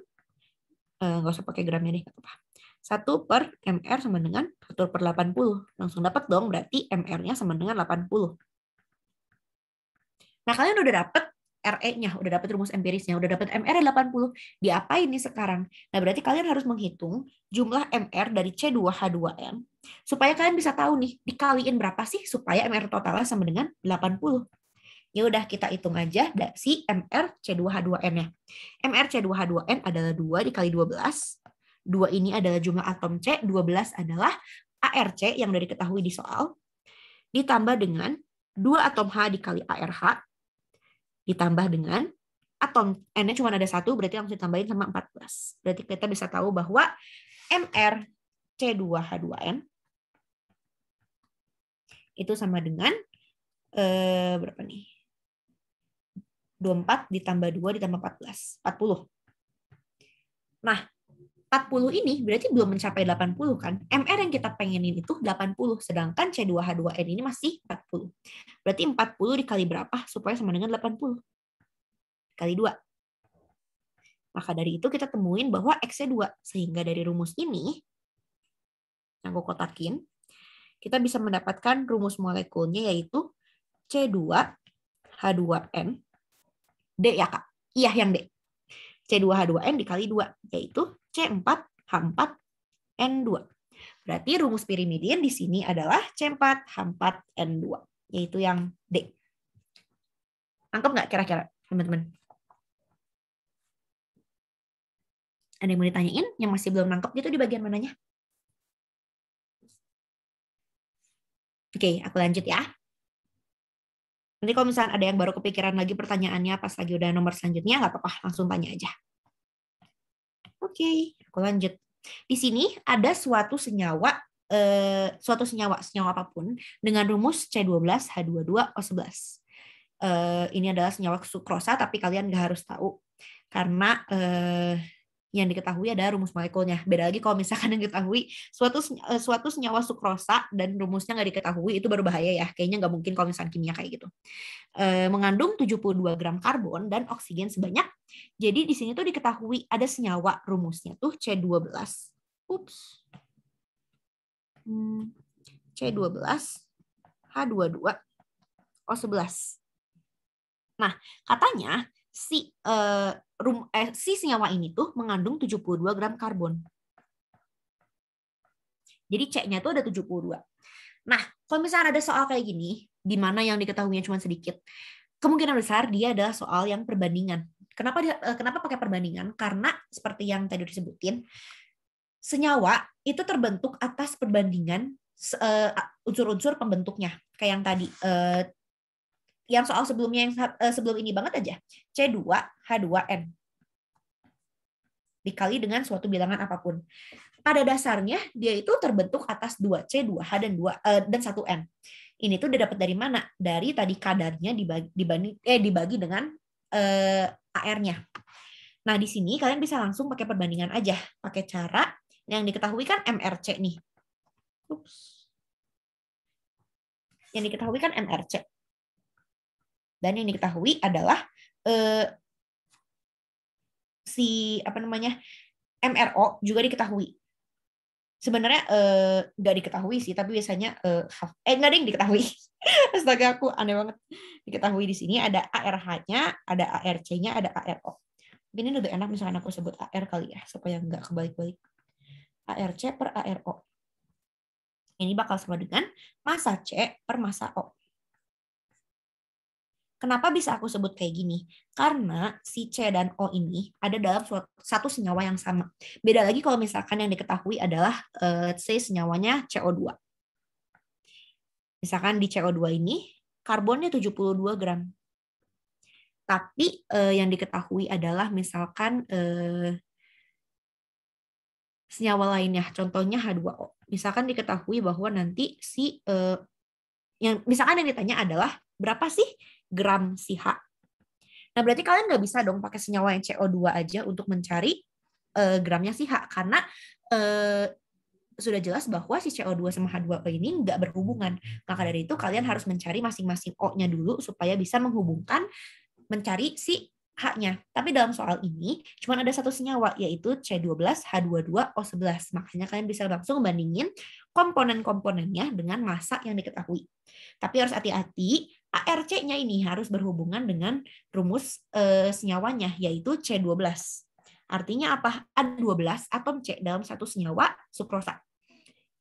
eh, nggak usah pakai gramnya deh, apa 1 per MR sama dengan 1 per 80. Langsung dapat dong, berarti MR-nya sama dengan 80. Nah, kalian udah dapet RE-nya, udah dapat rumus empirisnya, udah dapat MR 80, diapain nih sekarang? Nah, berarti kalian harus menghitung jumlah MR dari c 2 h 2 n supaya kalian bisa tahu nih dikaliin berapa sih supaya MR totalnya sama dengan 80. Ya udah kita hitung aja si MR C2H2N-nya. MR C2H2N adalah 2 dikali 12. 2 ini adalah jumlah atom C, 12 adalah ARC yang dari ketahui di soal ditambah dengan 2 atom H dikali ARH ditambah dengan atom. N-nya cuma ada satu, berarti langsung ditambahin sama 14. Berarti kita bisa tahu bahwa MR C2H2N itu sama dengan eh, berapa nih? 24 ditambah 2 ditambah 14, 40. Nah, 40 ini berarti belum mencapai 80 kan. MR yang kita pengenin itu 80, sedangkan C2H2N ini masih 40. Berarti 40 dikali berapa supaya sama dengan 80? Kali 2. Maka dari itu kita temuin bahwa X-nya 2. Sehingga dari rumus ini, yang gue kotakin, kita bisa mendapatkan rumus molekulnya yaitu C2H2N D ya Kak? Iya yang D. C2H2N dikali 2, yaitu C4, H4, N2. Berarti rumus pirimidin di sini adalah C4, H4, N2, yaitu yang D. Anggap nggak kira-kira, teman-teman? Ada yang mau ditanyain yang masih belum nangkep gitu di bagian mananya? Oke, aku lanjut ya. Nanti kalau misalnya ada yang baru kepikiran lagi pertanyaannya pas lagi udah nomor selanjutnya, nggak apa-apa, langsung tanya aja. Oke, okay, aku lanjut. Di sini ada suatu senyawa eh, suatu senyawa senyawa apapun dengan rumus C12H22O11. Eh, ini adalah senyawa sukrosa tapi kalian nggak harus tahu karena eh, yang diketahui ada rumus molekulnya. Beda lagi kalau misalkan yang diketahui suatu eh, suatu senyawa sukrosa dan rumusnya nggak diketahui itu baru bahaya ya. Kayaknya nggak mungkin kalau misalkan kimia kayak gitu. E, mengandung 72 gram karbon dan oksigen sebanyak. Jadi di sini tuh diketahui ada senyawa rumusnya tuh C12. Ups. Hmm, C12 H22 O11. Nah, katanya si uh, rum, eh, si senyawa ini tuh mengandung 72 gram karbon. Jadi C-nya tuh ada 72. Nah, kalau misalnya ada soal kayak gini, di mana yang diketahuinya cuma sedikit, kemungkinan besar dia adalah soal yang perbandingan. Kenapa eh, kenapa pakai perbandingan? Karena seperti yang tadi disebutin, senyawa itu terbentuk atas perbandingan eh, unsur-unsur uh, pembentuknya. Kayak yang tadi uh, yang soal sebelumnya yang eh, sebelum ini banget aja. C2 H2N dikali dengan suatu bilangan apapun. Pada dasarnya dia itu terbentuk atas 2C, 2H dan 2 eh, dan 1N. Ini tuh didapat dari mana? Dari tadi kadarnya dibagi dibanding eh dibagi dengan eh, AR-nya. Nah, di sini kalian bisa langsung pakai perbandingan aja, pakai cara yang diketahui kan MRC nih. Ups. Yang diketahui kan MRC. Dan yang diketahui adalah eh, si apa namanya MRO juga diketahui. Sebenarnya eh, nggak eh, diketahui sih, tapi biasanya eh, eh nggak ada yang diketahui. Astaga aku aneh banget. Diketahui di sini ada ARH-nya, ada ARC-nya, ada ARO. Ini lebih enak misalnya aku sebut AR kali ya, supaya nggak kebalik-balik. ARC per ARO. Ini bakal sama dengan masa C per masa O. Kenapa bisa aku sebut kayak gini? Karena si C dan O ini ada dalam satu senyawa yang sama. Beda lagi kalau misalkan yang diketahui adalah let's eh, C senyawanya CO2. Misalkan di CO2 ini karbonnya 72 gram. Tapi eh, yang diketahui adalah misalkan eh, senyawa lainnya, contohnya H2O. Misalkan diketahui bahwa nanti si eh, yang misalkan yang ditanya adalah berapa sih gram si H. Nah, berarti kalian nggak bisa dong pakai senyawa yang CO2 aja untuk mencari uh, gramnya si H, karena uh, sudah jelas bahwa si CO2 sama H2O ini nggak berhubungan. Maka dari itu kalian harus mencari masing-masing O-nya dulu supaya bisa menghubungkan mencari si H-nya. Tapi dalam soal ini cuma ada satu senyawa yaitu C12H22O11. Makanya kalian bisa langsung bandingin komponen-komponennya dengan massa yang diketahui. Tapi harus hati-hati ARC-nya ini harus berhubungan dengan rumus e, senyawanya, yaitu C12. Artinya apa? A12 atom C dalam satu senyawa sukrosa.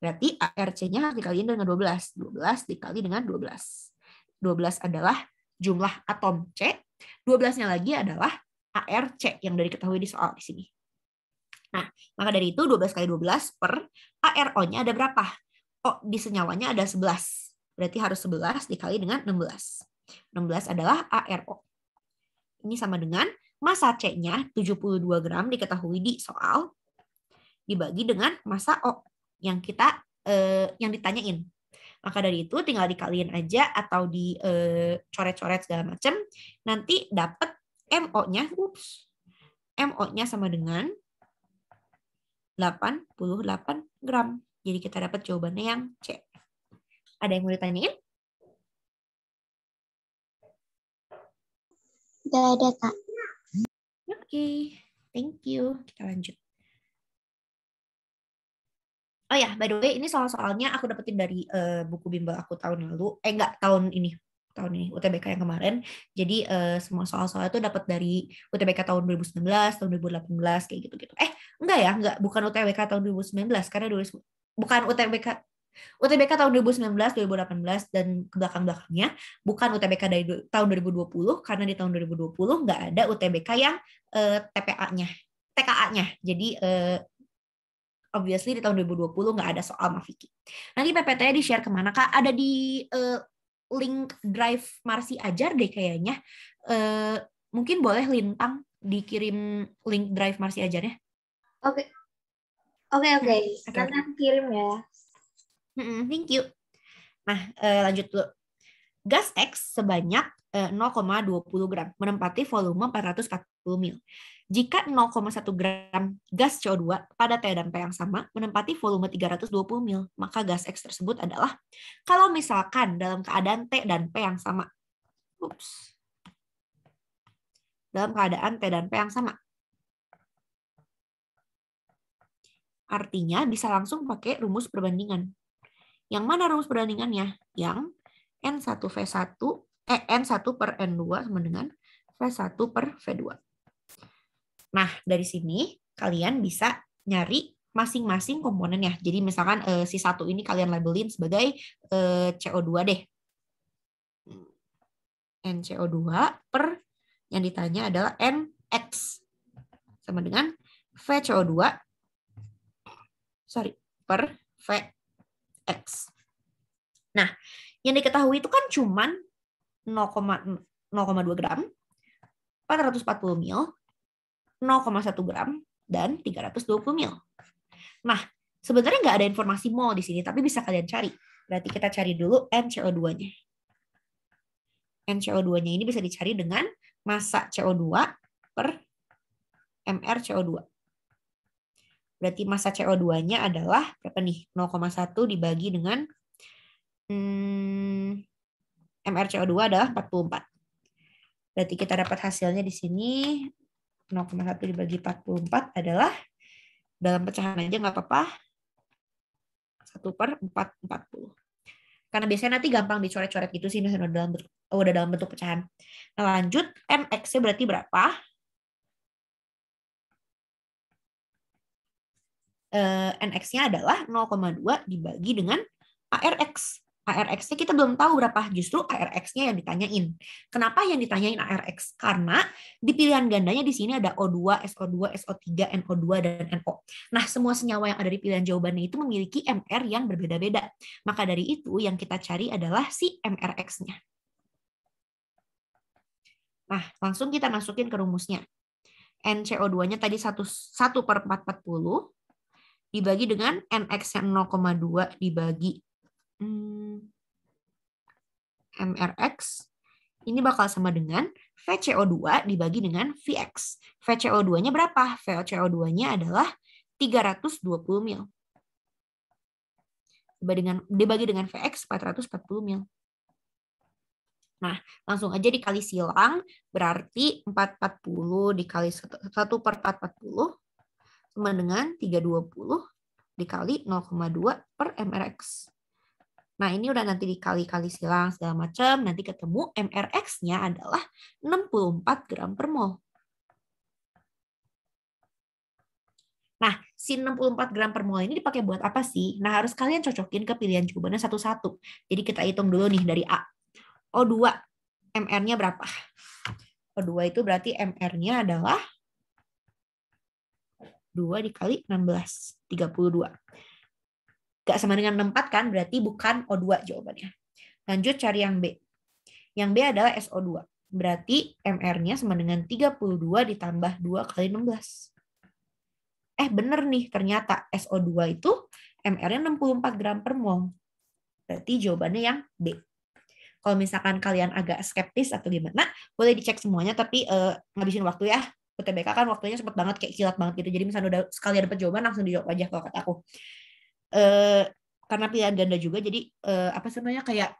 Berarti ARC-nya harus dikaliin dengan 12. 12 dikali dengan 12. 12 adalah jumlah atom C. 12-nya lagi adalah ARC yang dari ketahui di soal di sini. Nah, maka dari itu 12 kali 12 per ARO-nya ada berapa? Oh, di senyawanya ada 11 Berarti harus 11 dikali dengan 16. 16 adalah ARO. Ini sama dengan massa C-nya 72 gram diketahui di soal dibagi dengan masa O yang kita eh, yang ditanyain. Maka dari itu tinggal dikaliin aja atau dicoret-coret eh, segala macam. Nanti dapat MO-nya, ups, MO-nya sama dengan 88 gram. Jadi kita dapat jawabannya yang C. Ada yang mau ditanyain? Tidak ada, Kak. Oke, okay. thank you. Kita lanjut. Oh ya, by the way, ini soal-soalnya aku dapetin dari uh, buku bimbel aku tahun lalu. Eh, enggak, tahun ini. Tahun ini, UTBK yang kemarin. Jadi, uh, semua soal-soal itu dapat dari UTBK tahun 2019, tahun 2018, kayak gitu-gitu. Eh, enggak ya, enggak. Bukan UTBK tahun 2019, karena dulu bukan UTBK UTBK tahun 2019, 2018 dan kebelakang-belakangnya bukan UTBK dari tahun 2020 karena di tahun 2020 nggak ada UTBK yang uh, eh, TPA-nya, TKA-nya. Jadi eh, obviously di tahun 2020 nggak ada soal Mafiki. Nanti PPT-nya di-share ke mana Kak? Ada di uh, link drive Marsi Ajar deh kayaknya. Eh, mungkin boleh lintang dikirim link drive Marsi Ajarnya. Oke. Okay. Oke, okay, oke. Okay. Okay, Nanti kirim ya thank you. Nah, eh, lanjut dulu. Gas X sebanyak eh, 0,20 gram, menempati volume 440 mil. Jika 0,1 gram gas CO2 pada T dan P yang sama menempati volume 320 mil, maka gas X tersebut adalah kalau misalkan dalam keadaan T dan P yang sama. Ups. Dalam keadaan T dan P yang sama. Artinya bisa langsung pakai rumus perbandingan. Yang mana rumus perbandingannya? Yang N1 V1, eh, N1 per N2 sama dengan V1 per V2. Nah, dari sini kalian bisa nyari masing-masing komponennya. Jadi misalkan eh, si satu ini kalian labelin sebagai eh, CO2 deh. NCO2 per yang ditanya adalah NX sama dengan VCO2 sorry per V X. Nah, yang diketahui itu kan cuman 0,2 gram, 440 mil, 0,1 gram, dan 320 mil. Nah, sebenarnya nggak ada informasi mol di sini, tapi bisa kalian cari. Berarti kita cari dulu NCO2-nya. NCO2-nya ini bisa dicari dengan massa CO2 per MR CO2. Berarti masa CO2-nya adalah berapa nih? 0,1 dibagi dengan hmm, MRCO2 adalah 44. Berarti kita dapat hasilnya di sini 0,1 dibagi 44 adalah dalam pecahan aja nggak apa-apa. 1 per 4, 40. Karena biasanya nanti gampang dicoret-coret gitu sih udah dalam bentuk, oh, udah dalam bentuk pecahan. Nah lanjut, MX-nya berarti berapa? eh, NX-nya adalah 0,2 dibagi dengan ARX. ARX-nya kita belum tahu berapa, justru ARX-nya yang ditanyain. Kenapa yang ditanyain ARX? Karena di pilihan gandanya di sini ada O2, SO2, SO3, NO2, dan NO. Nah, semua senyawa yang ada di pilihan jawabannya itu memiliki MR yang berbeda-beda. Maka dari itu yang kita cari adalah si MRX-nya. Nah, langsung kita masukin ke rumusnya. NCO2-nya tadi 1, 1 per 440, dibagi dengan nx yang 0,2 dibagi hmm, mrx ini bakal sama dengan VCO2 dibagi dengan VX. VCO2-nya berapa? VCO2-nya adalah 320 mil. Dibagi dengan, dibagi dengan VX 440 mil. Nah, langsung aja dikali silang, berarti 440 dikali 1 per 440 sama dengan 320 dikali 0,2 per MRX. Nah, ini udah nanti dikali-kali silang segala macam, nanti ketemu MRX-nya adalah 64 gram per mol. Nah, si 64 gram per mol ini dipakai buat apa sih? Nah, harus kalian cocokin ke pilihan jawabannya satu-satu. Jadi kita hitung dulu nih dari A. O2, MR-nya berapa? O2 itu berarti MR-nya adalah 2 dikali 16, 32. Gak sama dengan 64 kan, berarti bukan O2 jawabannya. Lanjut cari yang B. Yang B adalah SO2. Berarti MR-nya sama dengan 32 ditambah 2 kali 16. Eh bener nih ternyata SO2 itu MR-nya 64 gram per mol. Berarti jawabannya yang B. Kalau misalkan kalian agak skeptis atau gimana, boleh dicek semuanya tapi uh, ngabisin waktu ya. UTBK kan waktunya cepet banget kayak kilat banget gitu jadi misalnya udah sekali ada jawaban langsung dijawab aja kalau kata aku eh karena pilihan ganda juga jadi eh, apa sebenarnya kayak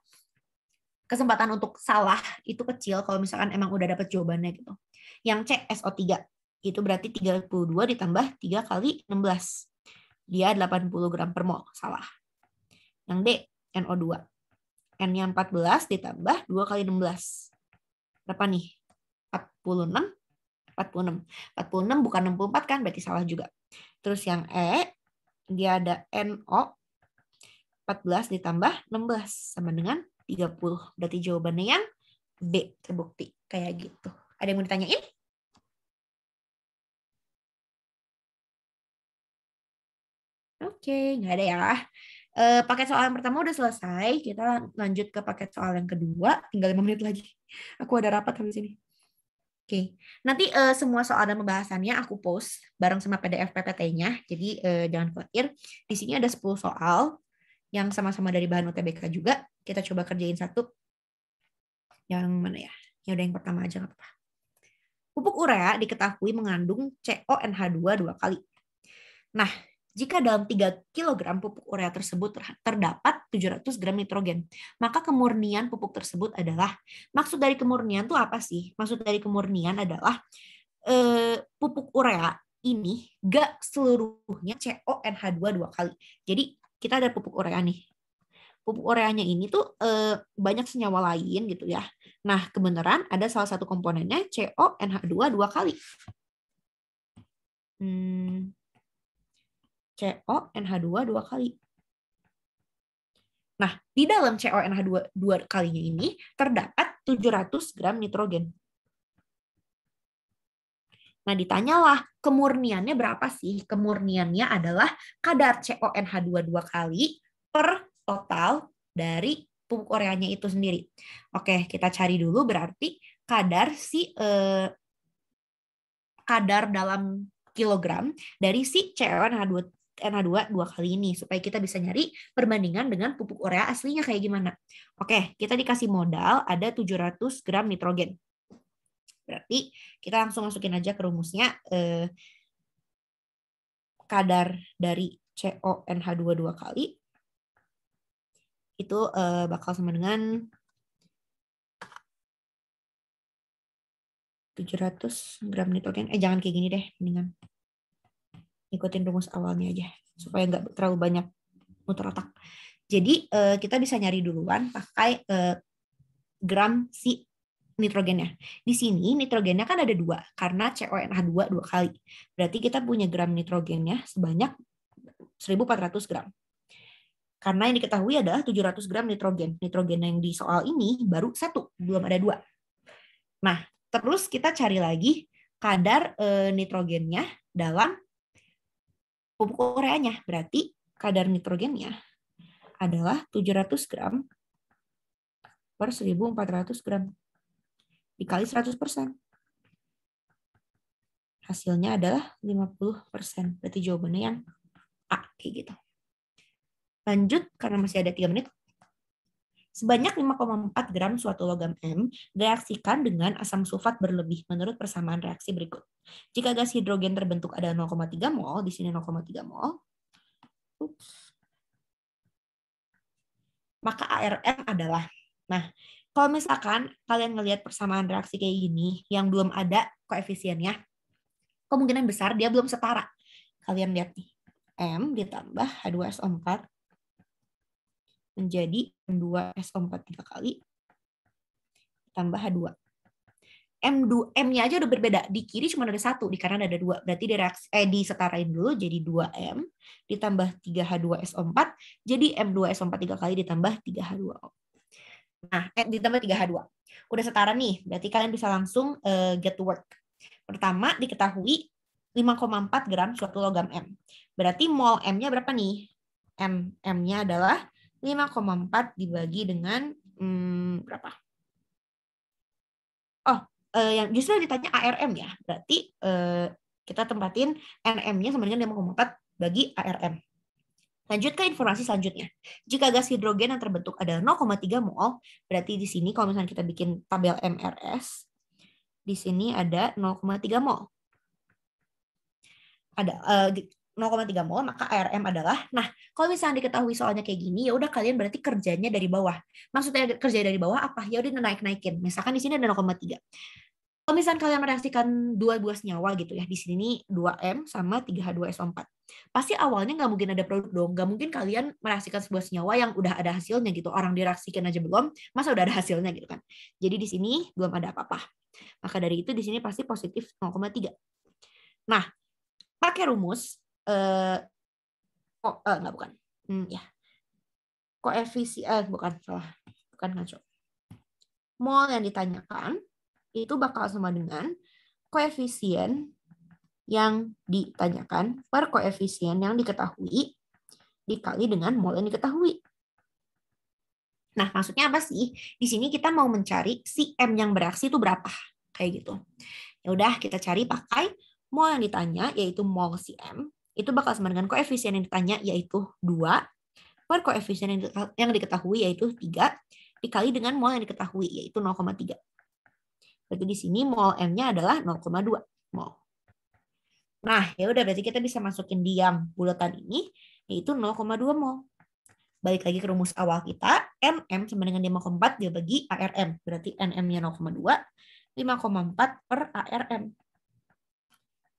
kesempatan untuk salah itu kecil kalau misalkan emang udah dapet jawabannya gitu yang cek SO3 itu berarti 32 ditambah 3 kali 16 dia 80 gram per mol salah yang D NO2 N nya 14 ditambah 2 kali 16 berapa nih 46 46. 46 bukan 64 kan, berarti salah juga. Terus yang E, dia ada NO, 14 ditambah 16 sama dengan 30. Berarti jawabannya yang B terbukti kayak gitu. Ada yang mau ditanyain? Oke, okay, nggak ada ya. Uh, paket soal yang pertama udah selesai. Kita lanjut ke paket soal yang kedua. Tinggal 5 menit lagi. Aku ada rapat habis ini. Oke, nanti uh, semua soal dan pembahasannya aku post bareng sama PDF PPT-nya. Jadi uh, jangan khawatir. Di sini ada 10 soal yang sama-sama dari bahan UTBK juga. Kita coba kerjain satu. Yang mana ya? Ya udah yang pertama aja apa-apa. Pupuk urea diketahui mengandung CONH2 dua kali. Nah, jika dalam 3 kg pupuk urea tersebut terdapat 700 gram nitrogen, maka kemurnian pupuk tersebut adalah maksud dari kemurnian itu apa sih? Maksud dari kemurnian adalah eh, pupuk urea ini gak seluruhnya CONH2 dua kali. Jadi kita ada pupuk urea nih. Pupuk ureanya ini tuh eh, banyak senyawa lain gitu ya. Nah, kebenaran ada salah satu komponennya CONH2 dua kali. Hmm, CO NH2 dua kali. Nah, di dalam nh 2 dua kalinya ini terdapat 700 gram nitrogen. Nah, ditanyalah kemurniannya berapa sih? Kemurniannya adalah kadar nh 2 dua kali per total dari pupuk koreanya itu sendiri. Oke, kita cari dulu berarti kadar si eh, kadar dalam kilogram dari si CO 2 NH2 dua kali ini supaya kita bisa nyari perbandingan dengan pupuk urea aslinya kayak gimana. Oke, kita dikasih modal ada 700 gram nitrogen. Berarti kita langsung masukin aja ke rumusnya eh, kadar dari CONH2 dua kali itu eh, bakal sama dengan 700 gram nitrogen. Eh jangan kayak gini deh, mendingan ikutin rumus awalnya aja supaya nggak terlalu banyak muter otak. Jadi uh, kita bisa nyari duluan pakai uh, gram si nitrogennya. Di sini nitrogennya kan ada dua karena CONH2 dua kali. Berarti kita punya gram nitrogennya sebanyak 1400 gram. Karena yang diketahui adalah 700 gram nitrogen. Nitrogen yang di soal ini baru satu, belum ada dua. Nah, terus kita cari lagi kadar eh, nitrogennya dalam pupuk ureanya. Berarti kadar nitrogennya adalah 700 gram per 1400 gram dikali 100 persen. Hasilnya adalah 50 persen. Berarti jawabannya yang A, kayak gitu. Lanjut, karena masih ada 3 menit, Sebanyak 5,4 gram suatu logam M reaksikan dengan asam sulfat berlebih menurut persamaan reaksi berikut. Jika gas hidrogen terbentuk ada 0,3 mol, di sini 0,3 mol, ups, maka ARM adalah. Nah, kalau misalkan kalian ngelihat persamaan reaksi kayak gini, yang belum ada koefisiennya, kemungkinan besar dia belum setara. Kalian lihat nih, M ditambah H2SO4 menjadi M2 s 4 3 kali tambah H2. M2 M-nya aja udah berbeda. Di kiri cuma ada satu, di kanan ada dua. Berarti reaksi, eh, disetarain dulu jadi 2M ditambah 3H2SO4 jadi M2SO4 3 kali ditambah 3H2O. Nah, eh, ditambah 3H2. Udah setara nih, berarti kalian bisa langsung uh, get to work. Pertama, diketahui 5,4 gram suatu logam M. Berarti mol M-nya berapa nih? M M-nya adalah 5,4 dibagi dengan hmm, berapa? Oh, eh, yang justru yang ditanya ARM ya. Berarti eh, kita tempatin NM-nya sama dengan 5,4 bagi ARM. Lanjut ke informasi selanjutnya. Jika gas hidrogen yang terbentuk adalah 0,3 mol, berarti di sini kalau misalnya kita bikin tabel MRS, di sini ada 0,3 mol. Ada eh, 0,3 mol maka ARM adalah nah kalau misalnya diketahui soalnya kayak gini ya udah kalian berarti kerjanya dari bawah maksudnya kerja dari bawah apa ya udah naik naikin misalkan di sini ada 0,3 kalau misalnya kalian mereaksikan dua buah senyawa gitu ya di sini 2M sama 3H2SO4 pasti awalnya nggak mungkin ada produk dong nggak mungkin kalian mereaksikan sebuah senyawa yang udah ada hasilnya gitu orang direaksikan aja belum masa udah ada hasilnya gitu kan jadi di sini belum ada apa-apa maka dari itu di sini pasti positif 0,3 nah pakai rumus eh, oh, eh, nggak bukan hmm, ya koefisien eh, bukan salah bukan ngaco mol yang ditanyakan itu bakal sama dengan koefisien yang ditanyakan per koefisien yang diketahui dikali dengan mol yang diketahui. Nah, maksudnya apa sih? Di sini kita mau mencari si M yang bereaksi itu berapa. Kayak gitu. Ya udah kita cari pakai mol yang ditanya, yaitu mol si M itu bakal sama dengan koefisien yang ditanya yaitu 2 per koefisien yang, diketahui yaitu 3 dikali dengan mol yang diketahui yaitu 0,3. Berarti di sini mol M-nya adalah 0,2 mol. Nah, ya udah berarti kita bisa masukin diam bulatan ini yaitu 0,2 mol. Balik lagi ke rumus awal kita, MM sama dengan 5,4 dibagi ARM. Berarti NM-nya 0,2, 5,4 per ARM.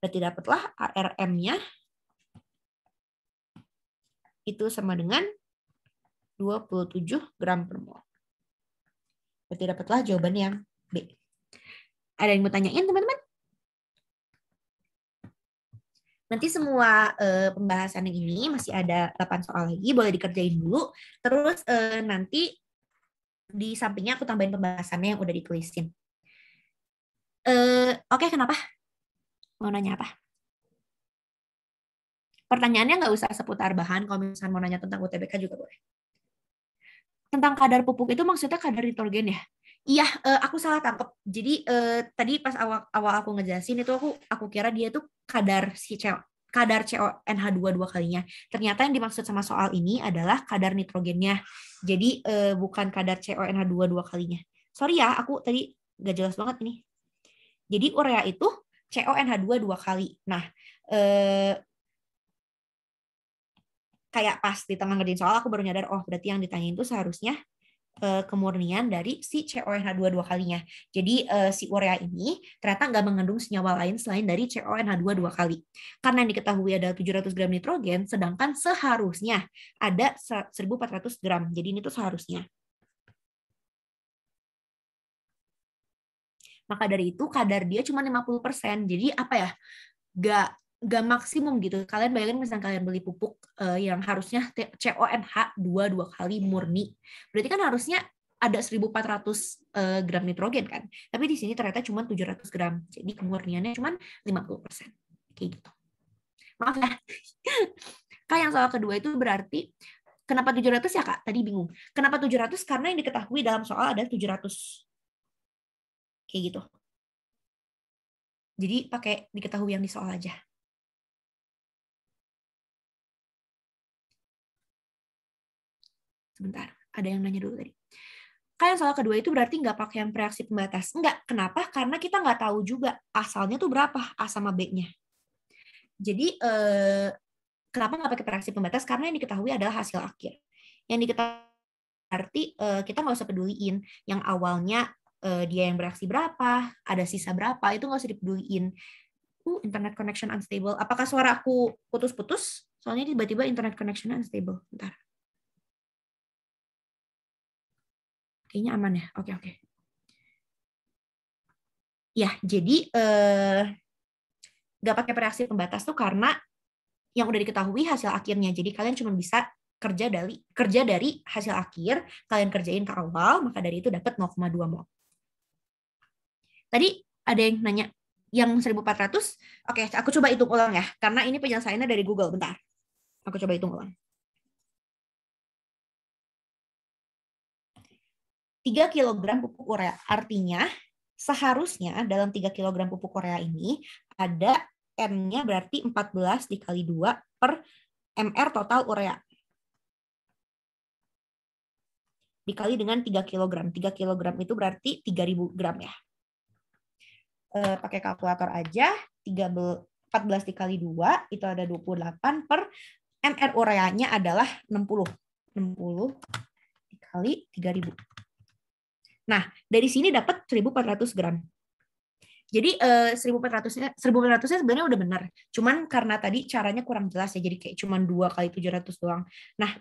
Berarti dapatlah ARM-nya itu sama dengan 27 gram per mol. Berarti dapatlah jawaban yang B. Ada yang mau tanyain teman-teman? Nanti semua e, pembahasan yang ini masih ada 8 soal lagi, boleh dikerjain dulu. Terus e, nanti di sampingnya aku tambahin pembahasannya yang udah ditulisin. E, Oke, okay, kenapa? Mau nanya apa? Pertanyaannya nggak usah seputar bahan, kalau misalnya mau nanya tentang UTBK juga boleh. Tentang kadar pupuk itu maksudnya kadar nitrogen ya? Iya, uh, aku salah tangkap. Jadi uh, tadi pas awal awal aku ngejelasin itu aku aku kira dia tuh kadar si CO, kadar CONH2 dua kalinya. Ternyata yang dimaksud sama soal ini adalah kadar nitrogennya. Jadi uh, bukan kadar CONH2 dua kalinya. Sorry ya, aku tadi nggak jelas banget ini. Jadi urea itu CONH2 dua kali. Nah, eh, kayak pas di tengah ngerjain soal aku baru nyadar oh berarti yang ditanyain itu seharusnya eh, kemurnian dari si CONH2 dua kalinya. Jadi eh, si urea ini ternyata nggak mengandung senyawa lain selain dari CONH2 dua kali. Karena yang diketahui ada 700 gram nitrogen, sedangkan seharusnya ada 1400 gram. Jadi ini tuh seharusnya. Maka dari itu kadar dia cuma 50%. Jadi apa ya? Gak gak maksimum gitu. Kalian bayangin misalnya kalian beli pupuk uh, yang harusnya CONH 2 dua kali murni. Berarti kan harusnya ada 1400 uh, eh, gram nitrogen kan. Tapi di sini ternyata cuma 700 gram. Jadi kemurniannya cuma 50%. Kayak gitu. Maaf ya. Kak yang soal kedua itu berarti kenapa 700 ya Kak? Tadi bingung. Kenapa 700? Karena yang diketahui dalam soal ada 700. Kayak gitu. Jadi pakai diketahui yang di soal aja. Sebentar, ada yang nanya dulu tadi. Kalian soal kedua itu berarti nggak pakai yang reaksi pembatas. Nggak, kenapa? Karena kita nggak tahu juga asalnya tuh berapa A sama B-nya. Jadi, eh, kenapa nggak pakai reaksi pembatas? Karena yang diketahui adalah hasil akhir. Yang diketahui berarti eh, kita nggak usah peduliin yang awalnya eh, dia yang bereaksi berapa, ada sisa berapa, itu nggak usah dipeduliin. Uh, internet connection unstable. Apakah suara aku putus-putus? Soalnya tiba-tiba internet connection unstable. Bentar. Kayaknya aman ya. Oke, oke. Ya, jadi eh, nggak pakai reaksi pembatas tuh karena yang udah diketahui hasil akhirnya. Jadi kalian cuma bisa kerja dari kerja dari hasil akhir, kalian kerjain ke awal, maka dari itu dapat 0,2 mol. Tadi ada yang nanya yang 1400. Oke, aku coba hitung ulang ya karena ini penyelesaiannya dari Google bentar. Aku coba hitung ulang. 3 kg pupuk urea. Artinya seharusnya dalam 3 kg pupuk urea ini ada n nya berarti 14 dikali 2 per MR total urea. Dikali dengan 3 kg. 3 kg itu berarti 3000 gram ya. E, pakai kalkulator aja, 13, 14 dikali 2 itu ada 28 per MR ureanya adalah 60. 60 dikali 3000. Nah, dari sini dapat 1400 gram. Jadi eh, 1400-nya 1400-nya sebenarnya udah benar. Cuman karena tadi caranya kurang jelas ya jadi kayak cuma dua kali 700 doang. Nah,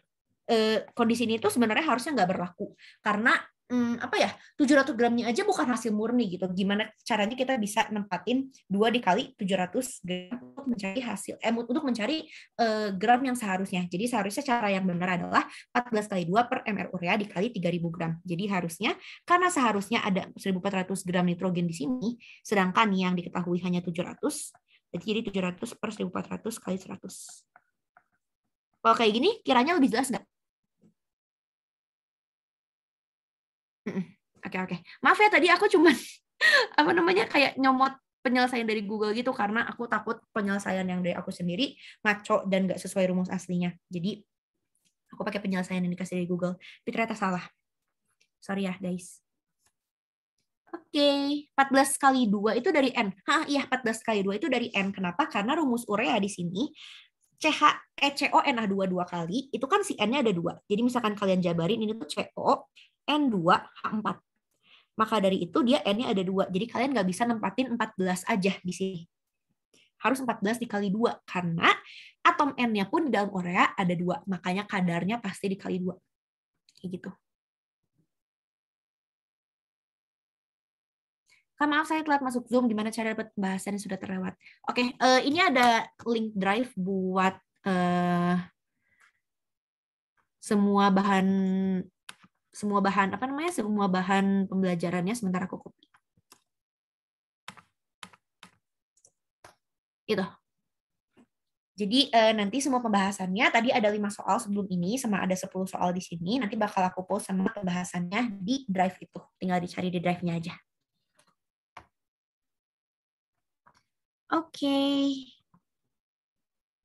eh, kondisi ini tuh sebenarnya harusnya nggak berlaku karena hmm, apa ya 700 gramnya aja bukan hasil murni gitu gimana caranya kita bisa nempatin dua dikali 700 gram untuk mencari hasil eh, untuk mencari eh, gram yang seharusnya jadi seharusnya cara yang benar adalah 14 kali 2 per mr urea dikali 3000 gram jadi harusnya karena seharusnya ada 1400 gram nitrogen di sini sedangkan yang diketahui hanya 700 jadi 700 per 1400 kali 100 kalau kayak gini kiranya lebih jelas nggak Oke oke. Maaf ya tadi aku cuman apa namanya kayak nyomot penyelesaian dari Google gitu karena aku takut penyelesaian yang dari aku sendiri ngaco dan gak sesuai rumus aslinya. Jadi aku pakai penyelesaian yang dikasih dari Google. Tapi ternyata salah. Sorry ya guys. Oke, okay. 14 kali 2 itu dari N. Hah, iya 14 kali 2 itu dari N. Kenapa? Karena rumus urea di sini CH ECO n 2 dua kali, itu kan si N-nya ada dua. Jadi misalkan kalian jabarin ini tuh CO N2, H4. Maka dari itu dia N-nya ada dua. Jadi kalian nggak bisa nempatin 14 aja di sini. Harus 14 dikali dua Karena atom N-nya pun di dalam urea ada dua. Makanya kadarnya pasti dikali dua Kayak gitu. maaf saya telat masuk Zoom. Gimana cara dapat pembahasan yang sudah terlewat? Oke, okay, uh, eh, ini ada link drive buat uh, semua bahan semua bahan apa namanya semua bahan pembelajarannya sementara aku copy. Itu. Jadi eh, nanti semua pembahasannya tadi ada lima soal sebelum ini sama ada 10 soal di sini. Nanti bakal aku post sama pembahasannya di drive itu. Tinggal dicari di drive-nya aja. Oke. Okay.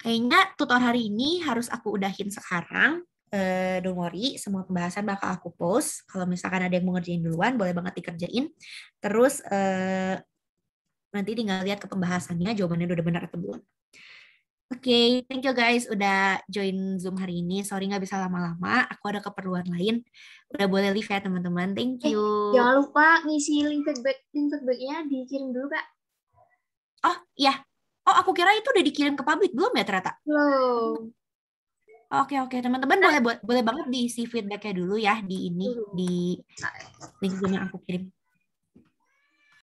Kayaknya tutorial hari ini harus aku udahin sekarang uh, don't worry, semua pembahasan bakal aku post. Kalau misalkan ada yang mau ngerjain duluan, boleh banget dikerjain. Terus uh, nanti tinggal lihat ke pembahasannya, jawabannya udah benar atau belum. Oke, okay, thank you guys udah join Zoom hari ini. Sorry nggak bisa lama-lama, aku ada keperluan lain. Udah boleh leave ya teman-teman. Thank eh, you. Eh, jangan lupa ngisi link feedback link feedbacknya dikirim dulu kak. Oh iya. Oh aku kira itu udah dikirim ke publik belum ya ternyata? Belum. Oke oke teman-teman nah boleh boleh banget diisi feedbacknya dulu ya di ini di link yang aku kirim.